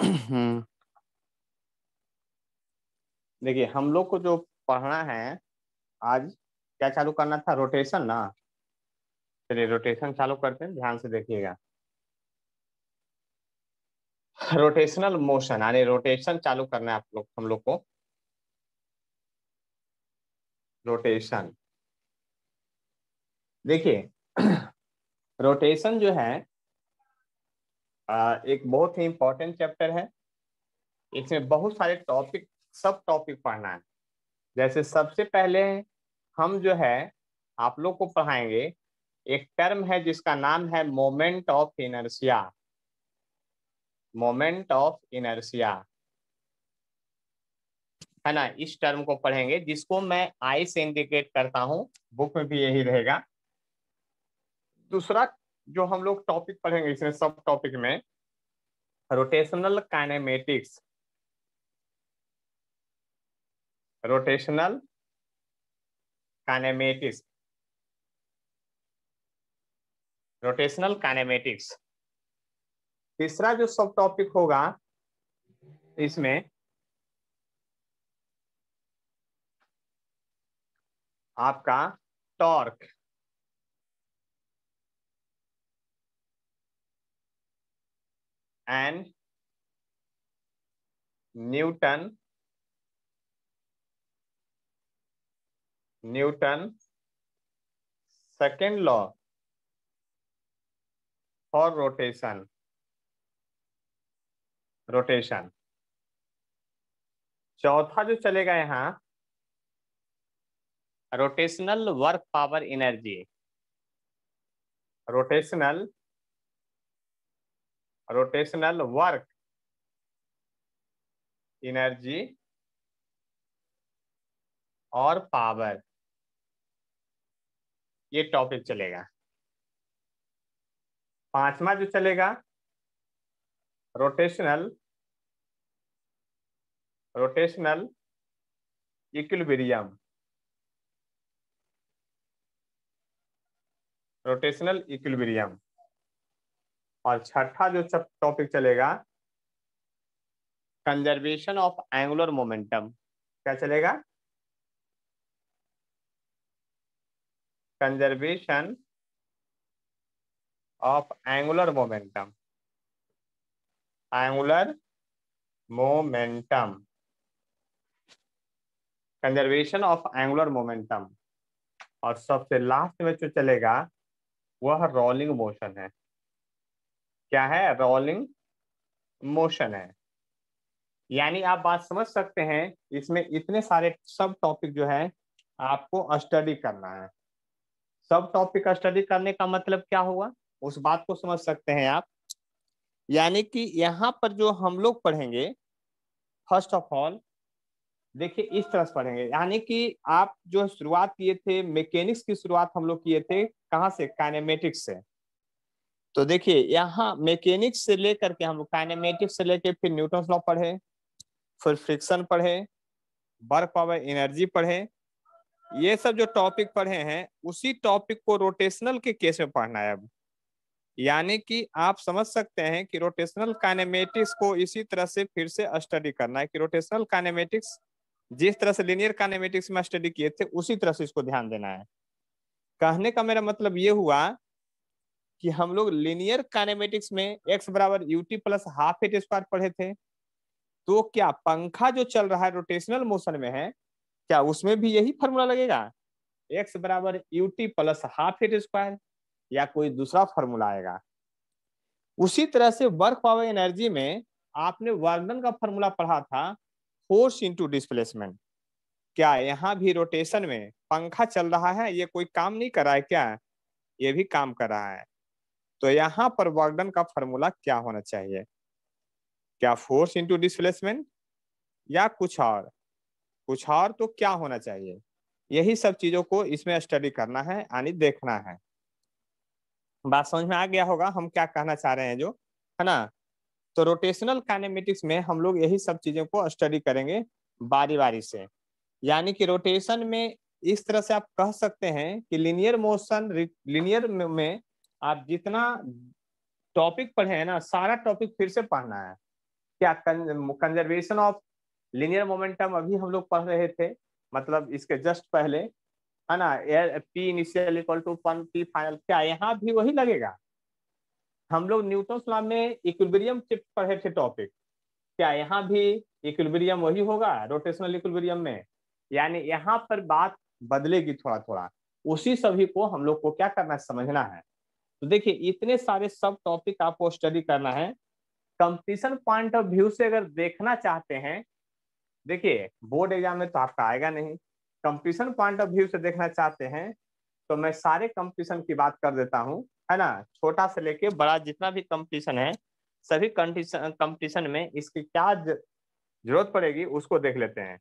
देखिए हम लोग को जो पढ़ना है आज क्या चालू करना था रोटेशन ना चलिए रोटेशन चालू करते हैं ध्यान से देखिएगा रोटेशनल मोशन यानी रोटेशन चालू करना है आप लोग हम लोग को रोटेशन देखिए रोटेशन जो है एक बहुत ही इम्पोर्टेंट चैप्टर है इसमें बहुत सारे टॉपिक सब टॉपिक पढ़ना है जैसे सबसे पहले हम जो है आप लोग को पढ़ाएंगे एक टर्म है जिसका नाम है moment of inertia moment of inertia है ना इस टर्म को पढ़ेंगे जिसको मैं आई से इंडिकेट करता हूं बुक में भी यही रहेगा दूसरा जो हम लोग टॉपिक पढ़ेंगे इसमें सब टॉपिक में rotational kinematics rotational kinematics rotational kinematics तीसरा जो सब टॉपिक होगा इसमें आपका torque and Newton Newton second law for rotation rotation चौथा जो चलेगा यहाँ rotational work power energy rotational rotational work energy और पावर ये टॉपिक चलेगा पांचवा जो चलेगा rotational rotational equilibrium rotational equilibrium और छठा जो टॉपिक चलेगा कंजर्वेशन ऑफ एंगुलर मोमेंटम क्या चलेगा conservation of angular momentum angular momentum conservation of angular momentum और सबसे लास्ट में जो चलेगा वह रोलिंग मोशन है क्या है रोलिंग मोशन है यानी आप बात समझ सकते हैं इसमें इतने सारे सब टॉपिक जो है आपको स्टडी करना है सब टॉपिक स्टडी करने का मतलब क्या हुआ उस बात को समझ सकते हैं आप यानी कि यहाँ पर जो हम लोग पढ़ेंगे फर्स्ट ऑफ ऑल देखिए इस तरह से पढ़ेंगे यानी कि आप जो शुरुआत किए थे मैकेनिक्स की शुरुआत हम लोग किए थे कहाँ से काइनेमेटिक्स से तो देखिए यहाँ मैकेनिक्स से लेकर के हम काइनेमेटिक्स से लेकर फिर न्यूटन लॉ पढ़े फिर फ्रिक्शन पढ़े वर्क पावर एनर्जी पढ़े ये सब जो टॉपिक पढ़े हैं उसी टॉपिक को रोटेशनल के केस में पढ़ना है अब यानी कि आप समझ सकते हैं कि रोटेशनल काइनेमेटिक्स को इसी तरह से फिर से स्टडी करना है कि रोटेशनल काइनेमेटिक्स जिस तरह से लिनियर काइनेमेटिक्स में स्टडी किए थे उसी तरह से इसको ध्यान देना है कहने का मेरा मतलब ये हुआ कि हम लोग लिनियर काइनेमेटिक्स में एक्स बराबर ut plus half at square पढ़े थे तो क्या पंखा जो चल रहा है रोटेशनल मोशन में है क्या उसमें भी यही फॉर्मूला लगेगा एक्स बराबर ut plus half at square या कोई दूसरा फॉर्मूला आएगा उसी तरह से वर्क पावर एनर्जी में आपने वर्णन का फॉर्मूला पढ़ा था फोर्स इंटू डिस्प्लेसमेंट क्या यहाँ भी रोटेशन में पंखा चल रहा है ये कोई काम नहीं कर रहा है क्या ये भी काम कर रहा है तो यहाँ पर वर्क का फॉर्मूला क्या होना चाहिए क्या फोर्स इंटू डिस्प्लेसमेंट या कुछ और कुछ और तो क्या होना चाहिए यही सब चीजों को इसमें स्टडी करना है यानी देखना है बात समझ में आ गया होगा हम क्या कहना चाह रहे हैं जो है ना तो रोटेशनल काइनेमेटिक्स में हम लोग यही सब चीजों को स्टडी करेंगे बारी बारी से यानी कि रोटेशन में इस तरह से आप कह सकते हैं कि लिनियर मोशन लिनियर में आप जितना टॉपिक पढ़े हैं ना सारा टॉपिक फिर से पढ़ना है क्या कंजर्वेशन ऑफ लिनियर मोमेंटम अभी हम लोग पढ़ रहे थे मतलब इसके जस्ट पहले है ना air P initial equal to पन पी फाइनल क्या यहाँ भी वही लगेगा हम लोग न्यूटन लॉ में इक्विलिब्रियम पढ़े थे टॉपिक क्या यहाँ भी इक्विबेरियम वही होगा रोटेशनल इक्विबेरियम में यानी यहाँ पर बात बदलेगी थोड़ा थोड़ा उसी सभी को हम लोग को क्या करना है समझना है तो देखिए इतने सारे सब टॉपिक आपको स्टडी करना है कंपटीशन पॉइंट ऑफ व्यू से अगर देखना चाहते हैं देखिए बोर्ड एग्जाम में तो आपका आएगा नहीं कंपटीशन पॉइंट ऑफ व्यू से देखना चाहते हैं तो मैं सारे कंपटीशन की बात कर देता हूँ है ना छोटा से लेके बड़ा जितना भी कंपटीशन है सभी कंपटीशन में इसकी क्या जरूरत पड़ेगी उसको देख लेते हैं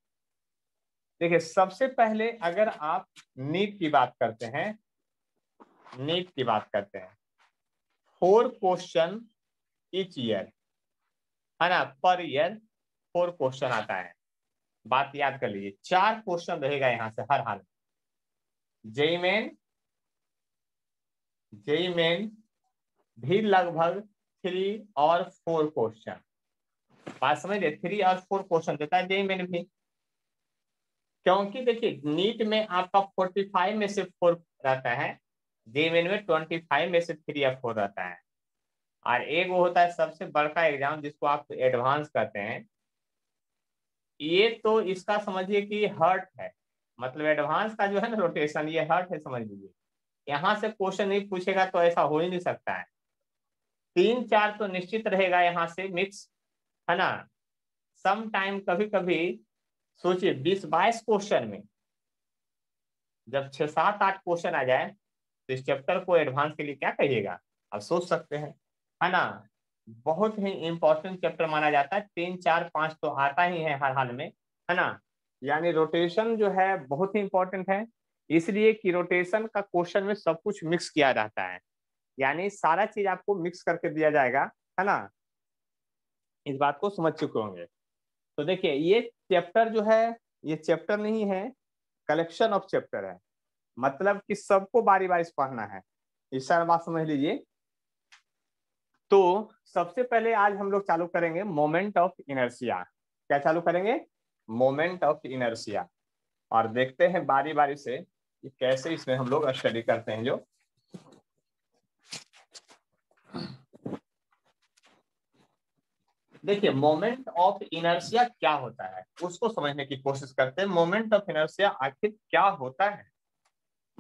देखिए सबसे पहले अगर आप नीट की बात करते हैं नीट की बात करते हैं फोर क्वेश्चन इच ईयर है ना पर ईयर फोर क्वेश्चन आता है बात याद कर लीजिए चार क्वेश्चन रहेगा यहां से हर हाल में जेई मेन जेई मेन भी लगभग थ्री और फोर क्वेश्चन बात समझ रहे थ्री और फोर क्वेश्चन देता है जेई मेन भी क्योंकि देखिए नीट में आपका फोर्टी फाइव में से फोर रहता है जे मेन में ट्वेंटी फाइव में से थ्री या हो जाता है और एक वो होता है सबसे बड़का एग्जाम जिसको आप एडवांस कहते हैं ये तो इसका समझिए कि हर्ट है मतलब एडवांस का जो है ना रोटेशन ये हर्ट है समझ लीजिए यहाँ से क्वेश्चन नहीं पूछेगा तो ऐसा हो ही नहीं सकता है तीन चार तो निश्चित रहेगा यहाँ से मिक्स है ना सम टाइम कभी कभी सोचिए बीस बाईस क्वेश्चन में जब छह सात आठ क्वेश्चन आ जाए तो इस चैप्टर को एडवांस के लिए क्या कहिएगा आप सोच सकते हैं है ना बहुत ही इम्पोर्टेंट चैप्टर माना जाता है तीन चार पाँच तो आता ही है हर हाल में है ना यानी रोटेशन जो है बहुत ही इम्पोर्टेंट है इसलिए कि रोटेशन का क्वेश्चन में सब कुछ मिक्स किया जाता है यानी सारा चीज आपको मिक्स करके दिया जाएगा है ना इस बात को समझ चुके होंगे तो देखिए ये चैप्टर जो है ये चैप्टर नहीं है कलेक्शन ऑफ चैप्टर है मतलब कि सबको बारी बारी पढ़ना है इस बात समझ लीजिए तो सबसे पहले आज हम लोग चालू करेंगे मोमेंट ऑफ इनर्सिया क्या चालू करेंगे मोमेंट ऑफ इनर्सिया और देखते हैं बारी बारी से कैसे इसमें हम लोग स्टडी करते हैं जो देखिए मोमेंट ऑफ इनर्सिया क्या होता है उसको समझने की कोशिश करते हैं मोमेंट ऑफ इनर्सिया आखिर क्या होता है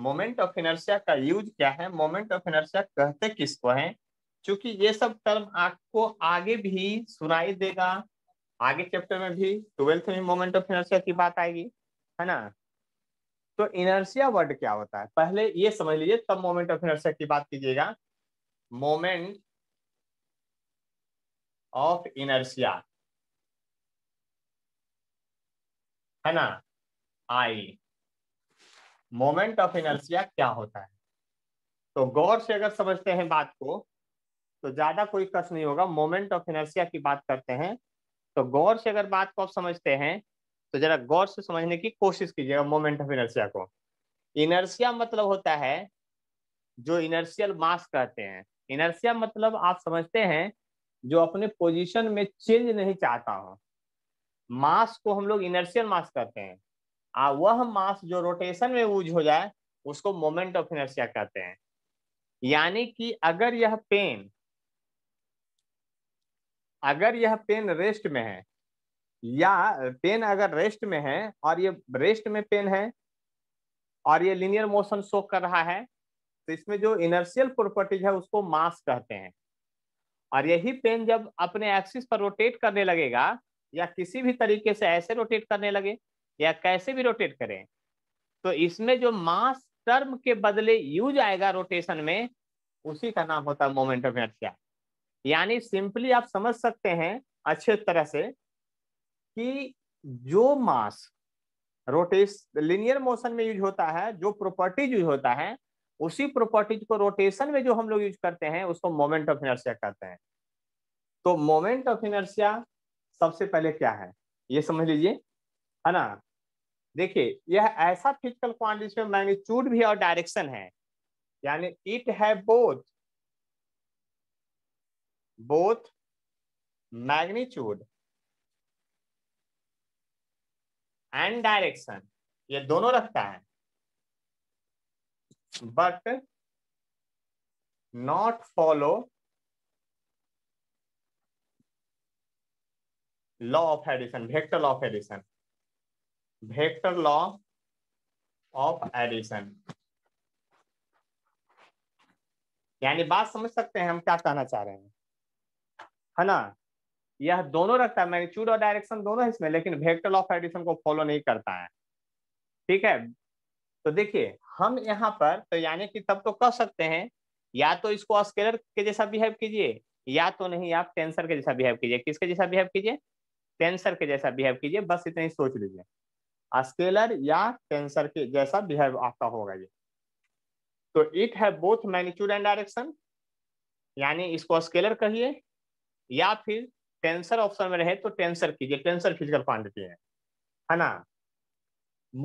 मोमेंट ऑफ इनर्सिया का यूज क्या है मोमेंट ऑफ इनर्सिया कहते किसको है क्योंकि ये सब टर्म आपको आगे भी सुनाई देगा आगे चैप्टर में भी ट्वेल्थ में मोमेंट ऑफ इनर्सिया की बात आएगी है ना तो इनर्सिया वर्ड क्या होता है पहले ये समझ लीजिए तब मोमेंट ऑफ इनर्सिया की बात कीजिएगा मोमेंट ऑफ इनर्सिया है ना आई मोमेंट ऑफ इनर्सिया क्या होता है तो गौर से अगर समझते हैं बात को तो ज्यादा कोई कष्ट नहीं होगा मोमेंट ऑफ इनर्सिया की बात करते हैं तो गौर से अगर बात को आप समझते हैं तो जरा गौर से समझने की कोशिश कीजिएगा मोमेंट ऑफ इनर्सिया को इनर्सिया मतलब होता है जो इनर्शियल मास कहते हैं इनर्सिया मतलब आप समझते हैं जो अपने पोजीशन में चेंज नहीं चाहता हो मास को हम लोग इनर्शियल मास कहते हैं आ, वह मास जो रोटेशन में यूज हो जाए उसको मोमेंट ऑफ इनर्शिया कहते हैं यानी कि अगर यह पेन अगर यह पेन रेस्ट में है या पेन अगर रेस्ट में है और ये रेस्ट में पेन है और ये लिनियर मोशन शो कर रहा है तो इसमें जो इनर्शियल प्रॉपर्टीज है उसको मास कहते हैं और यही पेन जब अपने एक्सिस पर रोटेट करने लगेगा या किसी भी तरीके से ऐसे रोटेट करने लगे या कैसे भी रोटेट करें तो इसमें जो मास टर्म के बदले यूज आएगा रोटेशन में उसी का नाम होता है मोमेंट ऑफ इनर्शिया यानी सिंपली आप समझ सकते हैं अच्छे तरह से कि जो मास रोटेश लिनियर मोशन में यूज होता है जो प्रॉपर्टीज यूज होता है उसी प्रॉपर्टीज को रोटेशन में जो हम लोग यूज करते हैं उसको मोमेंट ऑफ इनर्शिया कहते हैं तो मोमेंट ऑफ इनर्शिया सबसे पहले क्या है ये समझ लीजिए है ना देखिए यह ऐसा फिजिकल क्वांटिटी में मैग्नीट्यूड भी और डायरेक्शन है यानी इट है both both magnitude and direction ये दोनों रखता है but not follow law of addition vector law of addition vector law of addition यानी बात समझ सकते हैं हम क्या कहना चाह रहे हैं है ना यह दोनों रखता है मैग्नीट्यूड और डायरेक्शन दोनों है इसमें लेकिन वेक्टर ऑफ एडिशन को फॉलो नहीं करता है ठीक है तो देखिए हम यहाँ पर तो यानी कि तब तो कह सकते हैं या तो इसको स्केलर के जैसा बिहेव कीजिए या तो नहीं आप टेंसर के जैसा बिहेव कीजिए किसके जैसा बिहेव कीजिए टेंसर के जैसा बिहेव कीजिए बस इतना ही सोच लीजिए स्केलर या टेंसर के जैसा बिहेव आपका होगा ये तो इट है बोथ मैग्नीट्यूड एंड डायरेक्शन यानी इसको स्केलर कहिए या फिर टेंसर ऑप्शन में रहे तो टेंसर कीजिए टेंसर फिजिकल क्वांटिटी है है ना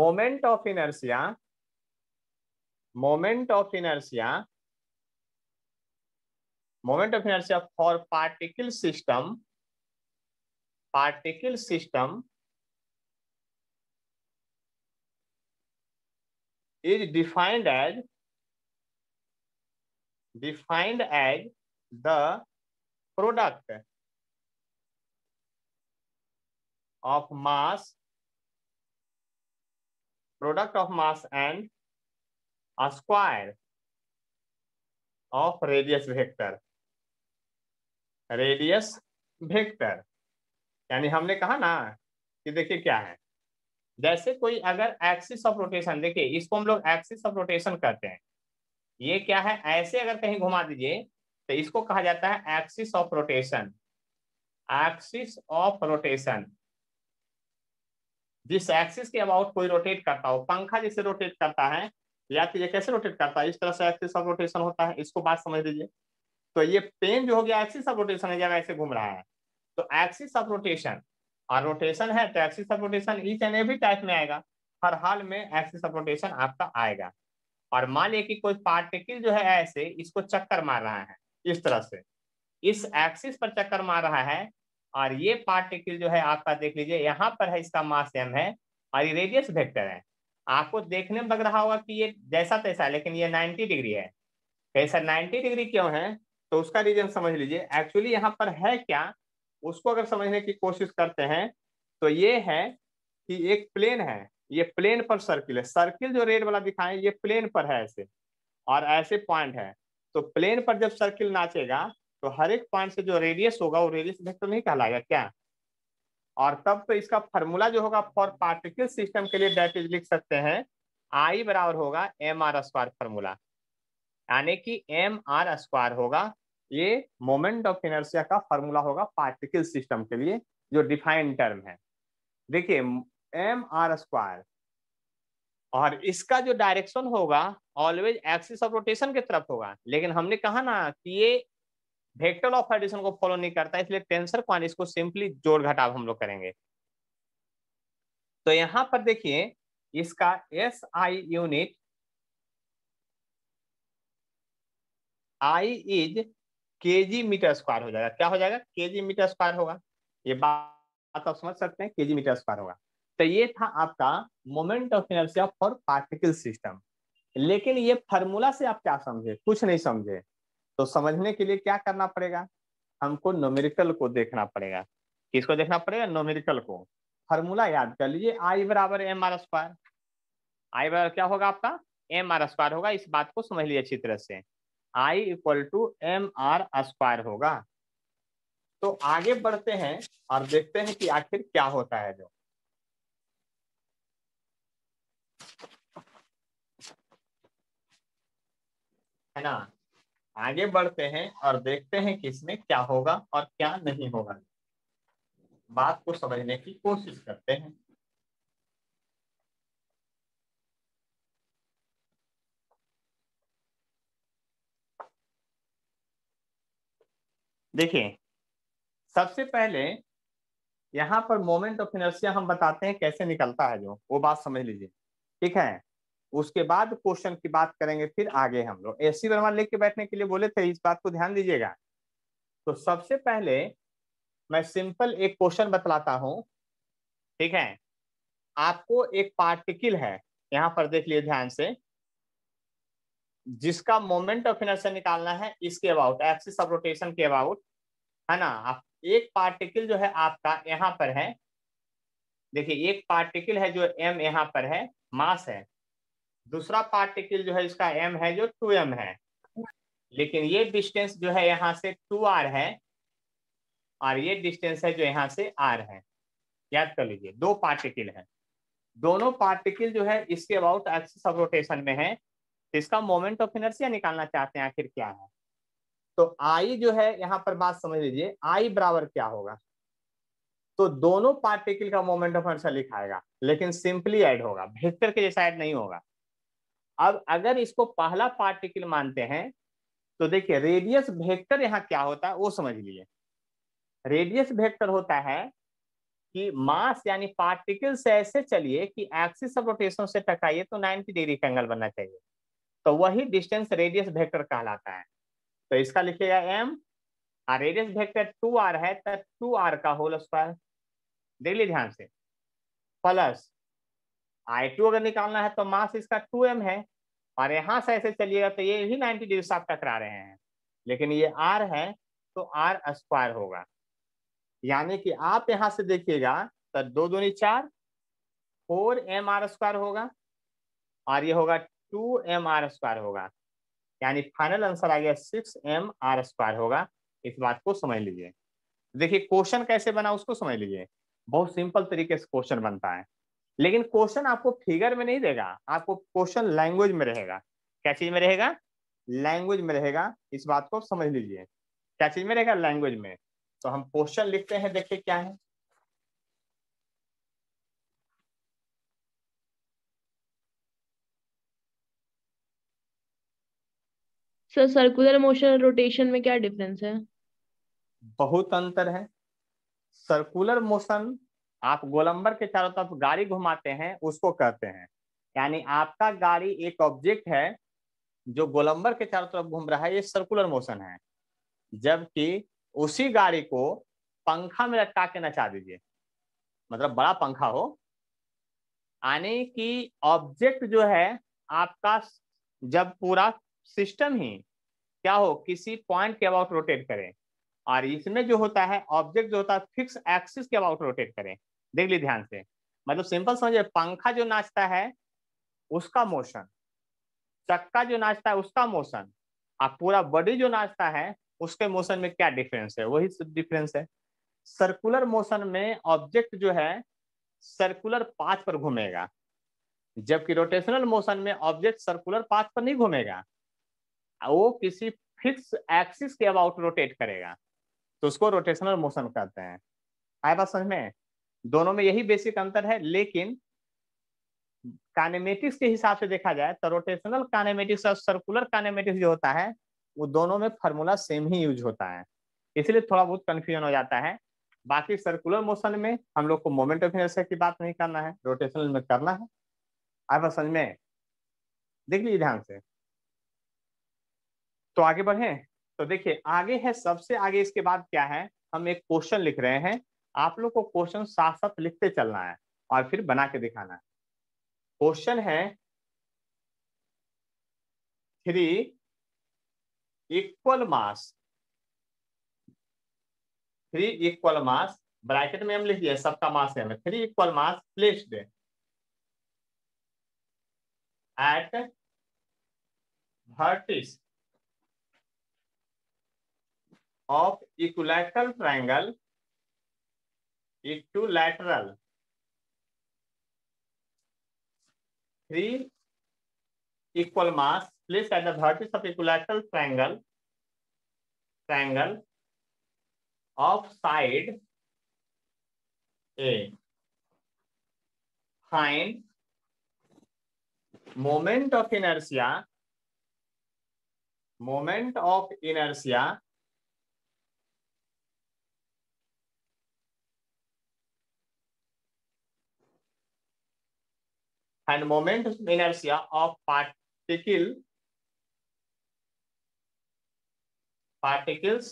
moment of inertia moment of inertia moment of inertia for particle system particle system is defined as defined as the product of mass product of mass and a square of radius vector radius vector यानी हमने कहा ना कि देखिए क्या है जैसे कोई अगर एक्सिस ऑफ रोटेशन देखिए इसको हम लोग एक्सिस ऑफ रोटेशन कहते हैं ये क्या है ऐसे अगर कहीं घुमा दीजिए तो इसको कहा जाता है axis of rotation axis of rotation जिस एक्सिस के अबाउट कोई रोटेट करता हो पंखा जैसे रोटेट करता है या फिर ये कैसे रोटेट करता है इस तरह से एक्सिस ऑफ रोटेशन होता है इसको बात समझ लीजिए तो ये पेन जो हो गया एक्सिस ऑफ रोटेशन है जब ऐसे घूम रहा है तो एक्सिस ऑफ रोटेशन और रोटेशन है तो axis of rotation each and every type में आएगा हर हाल में एक्सिस ऑफ रोटेशन आपका आएगा और मान लिया कि कोई पार्टिकल जो है ऐसे इसको चक्कर मार रहा है इस तरह से इस एक्सिस पर चक्कर मार रहा है और ये पार्टिकल जो है आपका देख लीजिए यहाँ पर है इसका मास एम है और ये रेडियस वेक्टर है आपको देखने में लग रहा होगा कि ये जैसा तैसा लेकिन ये 90 डिग्री है कैसा 90 डिग्री क्यों है तो उसका रीजन समझ लीजिए एक्चुअली यहाँ पर है क्या उसको अगर समझने की कोशिश करते हैं तो ये है कि एक प्लेन है ये प्लेन पर सर्किल है सर्किल जो रेड वाला दिखाएं ये प्लेन पर है ऐसे और ऐसे पॉइंट है तो प्लेन पर जब सर्किल नाचेगा तो हर एक पॉइंट से जो रेडियस होगा वो रेडियस वेक्टर नहीं कहलाएगा क्या और तब तो इसका फॉर्मूला जो होगा फॉर पार्टिकल सिस्टम के लिए डेट इज लिख सकते हैं आई बराबर होगा एम आर स्क्वायर फॉर्मूला यानी कि एम आर स्क्वायर होगा ये मोमेंट ऑफ इनर्सिया का फॉर्मूला होगा पार्टिकल सिस्टम के लिए जो डिफाइन टर्म है देखिए एम आर स्क्वायर और इसका जो डायरेक्शन होगा ऑलवेज एक्सिस ऑफ रोटेशन की तरफ होगा लेकिन हमने कहा ना कि ये वेक्टर ऑफ एडिशन को फॉलो नहीं करता इसलिए टेंसर क्वानिस इसको सिंपली जोड़ घटाव हम लोग करेंगे तो यहां पर देखिए इसका S I unit I is K G metre square हो जाएगा क्या हो जाएगा के जी मीटर स्क्वायर होगा ये बात आप समझ सकते हैं के जी मीटर स्क्वायर होगा तो ये था आपका moment of inertia for particle system लेकिन ये फार्मूला से आप क्या समझे कुछ नहीं समझे तो समझने के लिए क्या करना पड़ेगा हमको नोमेरिकल को देखना पड़ेगा किसको देखना पड़ेगा नोमेरिकल को फार्मूला याद कर लीजिए आई बराबर एम आर स्क्वायर आई बराबर क्या होगा आपका एम आर स्क्वायर होगा इस बात को समझ लीजिए अच्छी तरह से I equal to M R square होगा तो आगे बढ़ते हैं और देखते हैं कि आखिर क्या होता है जो है ना आगे बढ़ते हैं और देखते हैं कि इसमें क्या होगा और क्या नहीं होगा बात को समझने की कोशिश करते हैं देखिए सबसे पहले यहाँ पर मोमेंट ऑफ इनर्सिया हम बताते हैं कैसे निकलता है जो वो बात समझ लीजिए ठीक है उसके बाद क्वेश्चन की बात करेंगे फिर आगे हम लोग ए सी वर्मा लेके बैठने के लिए बोले थे इस बात को ध्यान दीजिएगा तो सबसे पहले मैं सिंपल एक क्वेश्चन बतलाता हूँ ठीक है आपको एक पार्टिकल है यहाँ पर देख लिए ध्यान से जिसका मोमेंट ऑफ इनर्शिया निकालना है इसके अबाउट एक्सिस ऑफ रोटेशन के अबाउट है ना आप एक पार्टिकल जो है आपका यहाँ पर है देखिए एक पार्टिकल है जो एम यहाँ पर है मास है दूसरा पार्टिकल जो है इसका एम है जो टू एम है लेकिन ये डिस्टेंस जो है यहाँ से टू आर है और ये डिस्टेंस है जो यहाँ से आर है याद कर लीजिए दो पार्टिकल है दोनों पार्टिकल जो है इसके अबाउट एक्सिस ऑफ रोटेशन में है तो इसका मोमेंट ऑफ इनर्सिया निकालना चाहते हैं आखिर क्या है तो आई जो है यहां पर बात समझ लीजिए आई बराबर क्या होगा तो दोनों पार्टिकल का मोमेंट ऑफ इनर्सिया लिखाएगा लेकिन सिंपली एड होगा भेक्टर के जैसा एड नहीं होगा अब अगर इसको पहला पार्टिकल मानते हैं तो देखिए रेडियस भेक्टर यहाँ क्या होता है वो समझ लीजिए रेडियस भेक्टर होता है कि मास यानी पार्टिकल से ऐसे चलिए कि एक्सिस ऑफ रोटेशन से टकराइए तो 90 डिग्री का एंगल बनना चाहिए तो वही डिस्टेंस रेडियस वेक्टर कहलाता है तो इसका लिखिएगा एम और रेडियस वेक्टर टू आर है तो टू आर का होल स्क्वायर देख लीजिए ध्यान से प्लस आई टू अगर निकालना है तो मास इसका टू एम है और यहां से ऐसे चलिएगा तो ये भी नाइनटी डिग्री साफ टकरा रहे हैं लेकिन ये आर है तो आर स्क्वायर होगा यानी कि आप यहां से देखिएगा तो दो दूनी चार फोर एम आर स्क्वायर होगा और ये होगा टू एम आर स्क्वायर होगा यानी फाइनल आंसर आ गया सिक्स एम आर स्क्वायर होगा इस बात को समझ लीजिए देखिए क्वेश्चन कैसे बना उसको समझ लीजिए बहुत सिंपल तरीके से क्वेश्चन बनता है लेकिन क्वेश्चन आपको फिगर में नहीं देगा आपको क्वेश्चन लैंग्वेज में रहेगा क्या चीज में रहेगा लैंग्वेज में रहेगा इस बात को समझ लीजिए क्या चीज में रहेगा लैंग्वेज में तो हम क्वेश्चन लिखते हैं देखिए क्या है सर सर्कुलर मोशन रोटेशन में क्या डिफरेंस है बहुत अंतर है सर्कुलर मोशन आप गोलंबर के चारों तरफ गाड़ी घुमाते हैं उसको कहते हैं यानी आपका गाड़ी एक ऑब्जेक्ट है जो गोलंबर के चारों तरफ घूम रहा है ये सर्कुलर मोशन है जबकि उसी गाड़ी को पंखा में लटका के नचा दीजिए मतलब बड़ा पंखा हो यानी कि ऑब्जेक्ट जो है आपका जब पूरा सिस्टम ही क्या हो किसी पॉइंट के अबाउट रोटेट करें और इसमें जो होता है ऑब्जेक्ट जो होता है फिक्स एक्सिस के अबाउट रोटेट करें देख ली ध्यान से मतलब सिंपल समझे पंखा जो नाचता है उसका मोशन चक्का जो नाचता है उसका मोशन और पूरा बॉडी जो नाचता है उसके मोशन में क्या डिफरेंस है वही डिफरेंस है सर्कुलर मोशन में ऑब्जेक्ट जो है सर्कुलर पाथ पर घूमेगा जबकि रोटेशनल मोशन में ऑब्जेक्ट सर्कुलर पाथ पर नहीं घूमेगा वो किसी फिक्स एक्सिस के अबाउट रोटेट करेगा तो उसको रोटेशनल मोशन कहते हैं आए बात समझ में दोनों में यही बेसिक अंतर है लेकिन कानेमेटिक्स के हिसाब से देखा जाए तो रोटेशनल कानेमेटिक्स और सर्कुलर कानेमेटिक्स जो होता है वो दोनों में फार्मूला सेम ही यूज होता है इसलिए थोड़ा बहुत कन्फ्यूजन हो जाता है बाकी सर्कुलर मोशन में हम लोग को मोमेंट ऑफ इनर्शिया की बात नहीं करना है रोटेशनल में करना है आप समझ में देख लीजिए ध्यान से तो आगे बढ़े तो देखिए आगे है सबसे आगे इसके बाद क्या है हम एक क्वेश्चन लिख रहे हैं आप लोग को क्वेश्चन साथ साथ लिखते चलना है और फिर बना के दिखाना है क्वेश्चन है three equal mass three equal mass bracket में हम लिख दिया सबका मास है हमें three equal mass placed at vertex of equilateral triangle equilateral three equal mass placed at the vertex of equilateral triangle triangle of side A. Find moment of inertia moment of inertia and moment of inertia of particle particles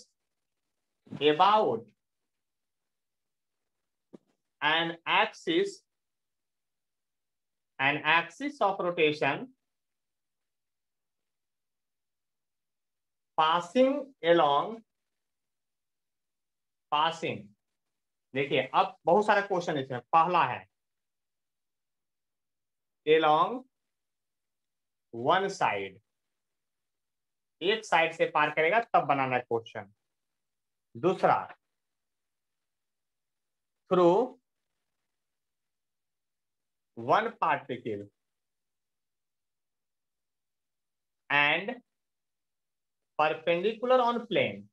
about an axis an axis of rotation passing along passing देखिए अब बहुत सारा question इसमें पहला है along one side एक side से पार करेगा तब बनाना है क्वेश्चन दूसरा through one particle and perpendicular on plane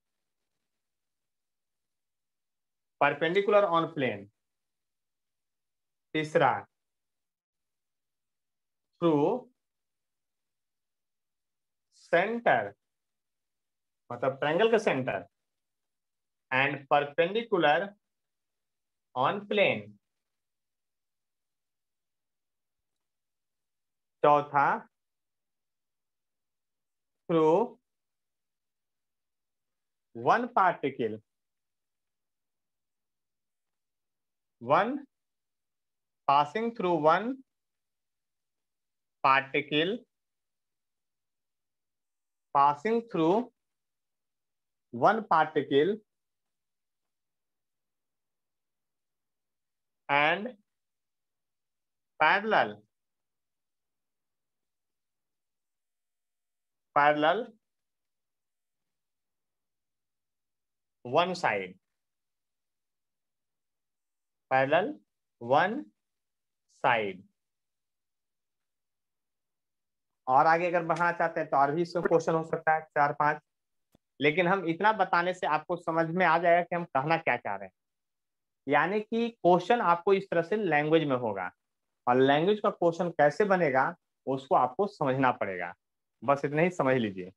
perpendicular on plane तीसरा थ्रू सेंटर मतलब ट्रायंगल का centre and perpendicular on plane चौथा through one particle one passing through one particle passing through one particle and parallel parallel one side parallel one side और आगे अगर बढ़ाना चाहते हैं तो और भी इसका क्वेश्चन हो सकता है चार पाँच लेकिन हम इतना बताने से आपको समझ में आ जाएगा कि हम कहना क्या चाह रहे हैं यानी कि क्वेश्चन आपको इस तरह से लैंग्वेज में होगा और लैंग्वेज का क्वेश्चन कैसे बनेगा उसको आपको समझना पड़ेगा बस इतना ही समझ लीजिए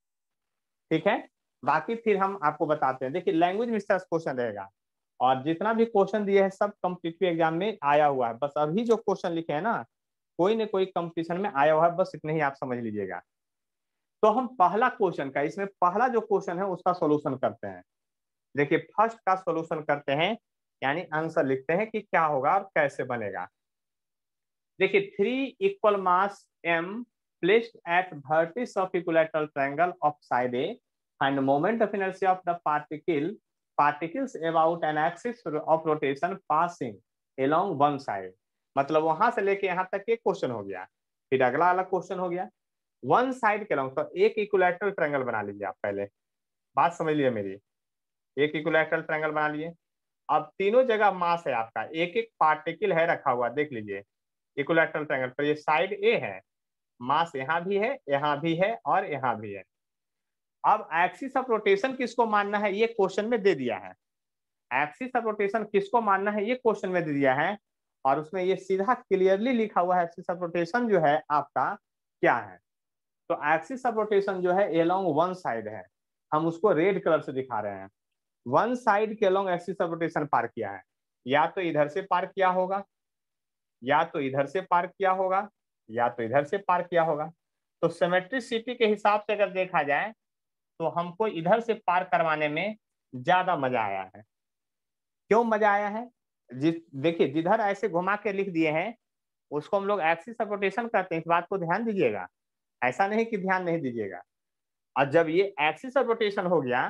ठीक है बाकी फिर हम आपको बताते हैं देखिए लैंग्वेज में इस तरह क्वेश्चन रहेगा और जितना भी क्वेश्चन दिए हैं सब कम्प्लीटली एग्जाम में आया हुआ है बस अभी जो क्वेश्चन लिखे हैं ना कोई ना कोई कंपटीशन में आया हुआ है बस इतने ही आप समझ लीजिएगा तो हम पहला क्वेश्चन का इसमें पहला जो क्वेश्चन है उसका सोल्यूशन करते हैं देखिए फर्स्ट का सोल्यूशन करते हैं यानी आंसर लिखते हैं कि क्या होगा और कैसे बनेगा देखिए three equal mass M placed at vertices of equilateral triangle of side a and moment of energy of the particle particles about an axis of rotation passing along one side मतलब वहां से लेके यहाँ तक एक क्वेश्चन हो गया फिर अगला अलग क्वेश्चन हो गया वन साइड के लॉन्ग तो एक इक्वलेटरल ट्रैंगल बना लीजिए आप पहले बात समझ लिए मेरी एक इक्वलेटरल ट्रैंगल बना लीजिए अब तीनों जगह मास है आपका एक एक पार्टिकल है रखा हुआ देख लीजिए इक्वलेटरल ट्रैंगल पर ये साइड ए है मास यहाँ भी है यहाँ भी है और यहाँ भी है अब एक्सिस ऑफ रोटेशन किसको मानना है ये क्वेश्चन में दे दिया है एक्सिस ऑफ रोटेशन किसको मानना है ये क्वेश्चन में दे दिया है और उसमें ये सीधा क्लियरली लिखा हुआ है एक्सिस ऑफ रोटेशन जो है आपका क्या है तो एक्सिस ऑफ रोटेशन जो है एलोंग वन साइड है हम उसको रेड कलर से दिखा रहे हैं वन साइड के अलोंग एक्सिस ऑफ रोटेशन पार किया है या तो इधर से पार किया होगा या तो इधर से पार किया होगा या तो इधर से पार किया होगा तो सिमेट्रिसिटी के हिसाब से अगर देखा जाए तो हमको इधर से पार करवाने में ज्यादा मजा आया है क्यों मजा आया है जिस देखिए जिधर ऐसे घुमा के लिख दिए हैं उसको हम लोग एक्सिस ऑफ रोटेशन कहते हैं इस बात को ध्यान दीजिएगा ऐसा नहीं कि ध्यान नहीं दीजिएगा और जब ये एक्सिस ऑफ रोटेशन हो गया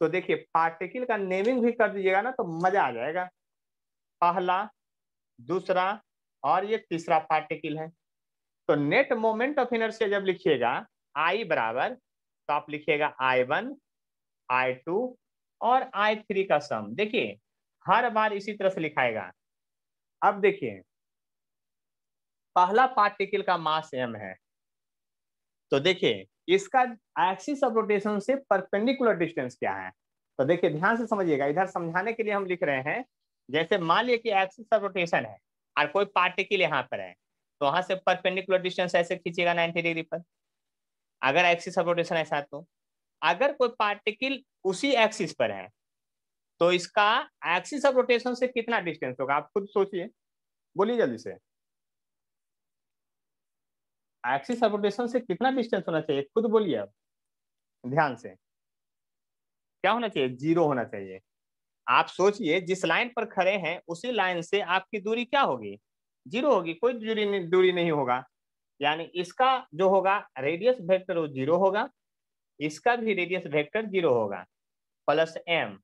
तो देखिए पार्टिकल का नेमिंग भी कर दीजिएगा ना तो मजा आ जाएगा पहला दूसरा और ये तीसरा पार्टिकल है तो नेट मोमेंट ऑफ इनर्शिया जब लिखिएगा आई बराबर तो आप लिखिएगा आई वन आई टू और आई थ्री का सम देखिए हर बार इसी तरह से लिखाएगा अब देखिए पहला पार्टिकल का मास एम है तो देखिए इसका एक्सिस ऑफ रोटेशन से परपेंडिकुलर डिस्टेंस क्या है तो देखिए ध्यान से समझिएगा इधर समझाने के लिए हम लिख रहे हैं जैसे मान लिया कि एक्सिस ऑफ रोटेशन है और कोई पार्टिकल यहाँ पर है तो वहां से परपेंडिकुलर डिस्टेंस ऐसे खींचेगा नाइनटी डिग्री पर अगर एक्सिस ऑफ रोटेशन ऐसा तो अगर कोई पार्टिकल उसी एक्सिस पर है तो इसका एक्सिस ऑफ रोटेशन से कितना डिस्टेंस होगा आप खुद सोचिए बोलिए जल्दी से एक्सिस ऑफ रोटेशन से कितना डिस्टेंस होना चाहिए खुद बोलिए आप ध्यान से क्या होना चाहिए जीरो होना चाहिए आप सोचिए जिस लाइन पर खड़े हैं उसी लाइन से आपकी दूरी क्या होगी जीरो होगी कोई दूरी नहीं, दूरी नहीं होगा यानी इसका जो होगा रेडियस वेक्टर वो जीरो होगा इसका भी रेडियस वेक्टर जीरो होगा प्लस एम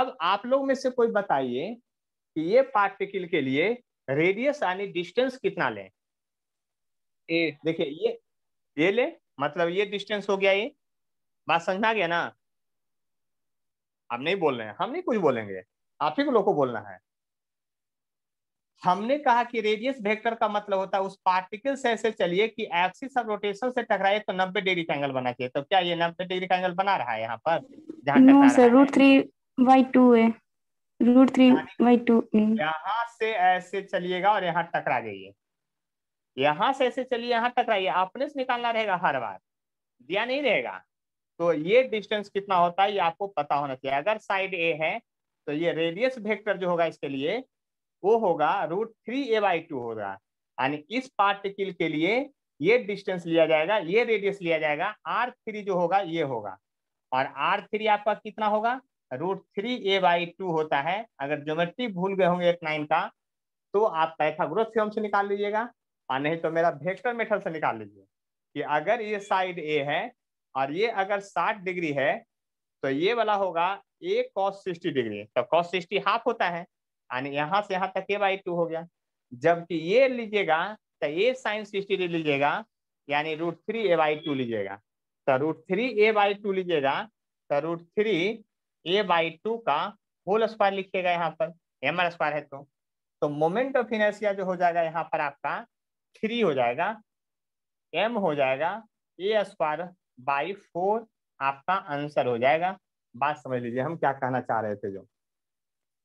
अब आप लोग में से कोई बताइए कि ये पार्टिकल के लिए रेडियस यानी डिस्टेंस कितना लें ए देखिए ये ये ले मतलब ये डिस्टेंस हो गया ये बात समझ गया ना आप नहीं बोल रहे हैं हम नहीं कुछ बोलेंगे आप ही लोगों को बोलना है हमने कहा कि रेडियस वेक्टर का मतलब होता है उस पार्टिकल से ऐसे चलिए कि एक्सिस और रोटेशन से टकराए तो नब्बे डिग्री का एंगल बना चाहिए तो क्या ये नब्बे डिग्री का एंगल बना रहा है यहाँ पर जहाँ no, वाई टू है रूट थ्री वाई टू यहाँ से ऐसे चलिएगा और यहाँ टकरा जाइए यहाँ से ऐसे चलिए यहाँ टकराइए आपने से निकालना रहेगा हर बार दिया नहीं रहेगा तो ये डिस्टेंस कितना होता है ये आपको पता होना चाहिए अगर साइड ए है तो ये रेडियस वेक्टर जो होगा इसके लिए वो होगा root three a by two होगा यानी इस पार्टिकल के लिए ये डिस्टेंस लिया जाएगा ये रेडियस लिया जाएगा आर थ्री जो होगा ये होगा और आर थ्री आपका कितना होगा root three a by two होता है अगर ज्योमेट्री भूल गए होंगे एक नाइन का तो आप पैथाग्रोस थ्योरम से निकाल लीजिएगा और नहीं तो मेरा वेक्टर मेथड से निकाल लीजिए कि अगर ये साइड ए है और ये अगर 60 डिग्री है तो ये वाला होगा ए कॉस सिक्सटी डिग्री तो कॉस सिक्सटी हाफ होता है यानी यहाँ से यहाँ तक ए बाई टू हो गया जबकि ये लीजिएगा तो ए साइन सिक्सटी लीजिएगा यानी root three a by two लीजिएगा तो root three a by two लीजिएगा तो root three a by two का होल स्क्वायर लिखिएगा यहाँ पर एम आर स्क्वायर है तो तो मोमेंट ऑफ इनर्सिया जो हो जाएगा यहाँ पर आपका थ्री हो जाएगा एम हो जाएगा ए स्क्वायर बाई फोर आपका आंसर हो जाएगा बात समझ लीजिए हम क्या कहना चाह रहे थे जो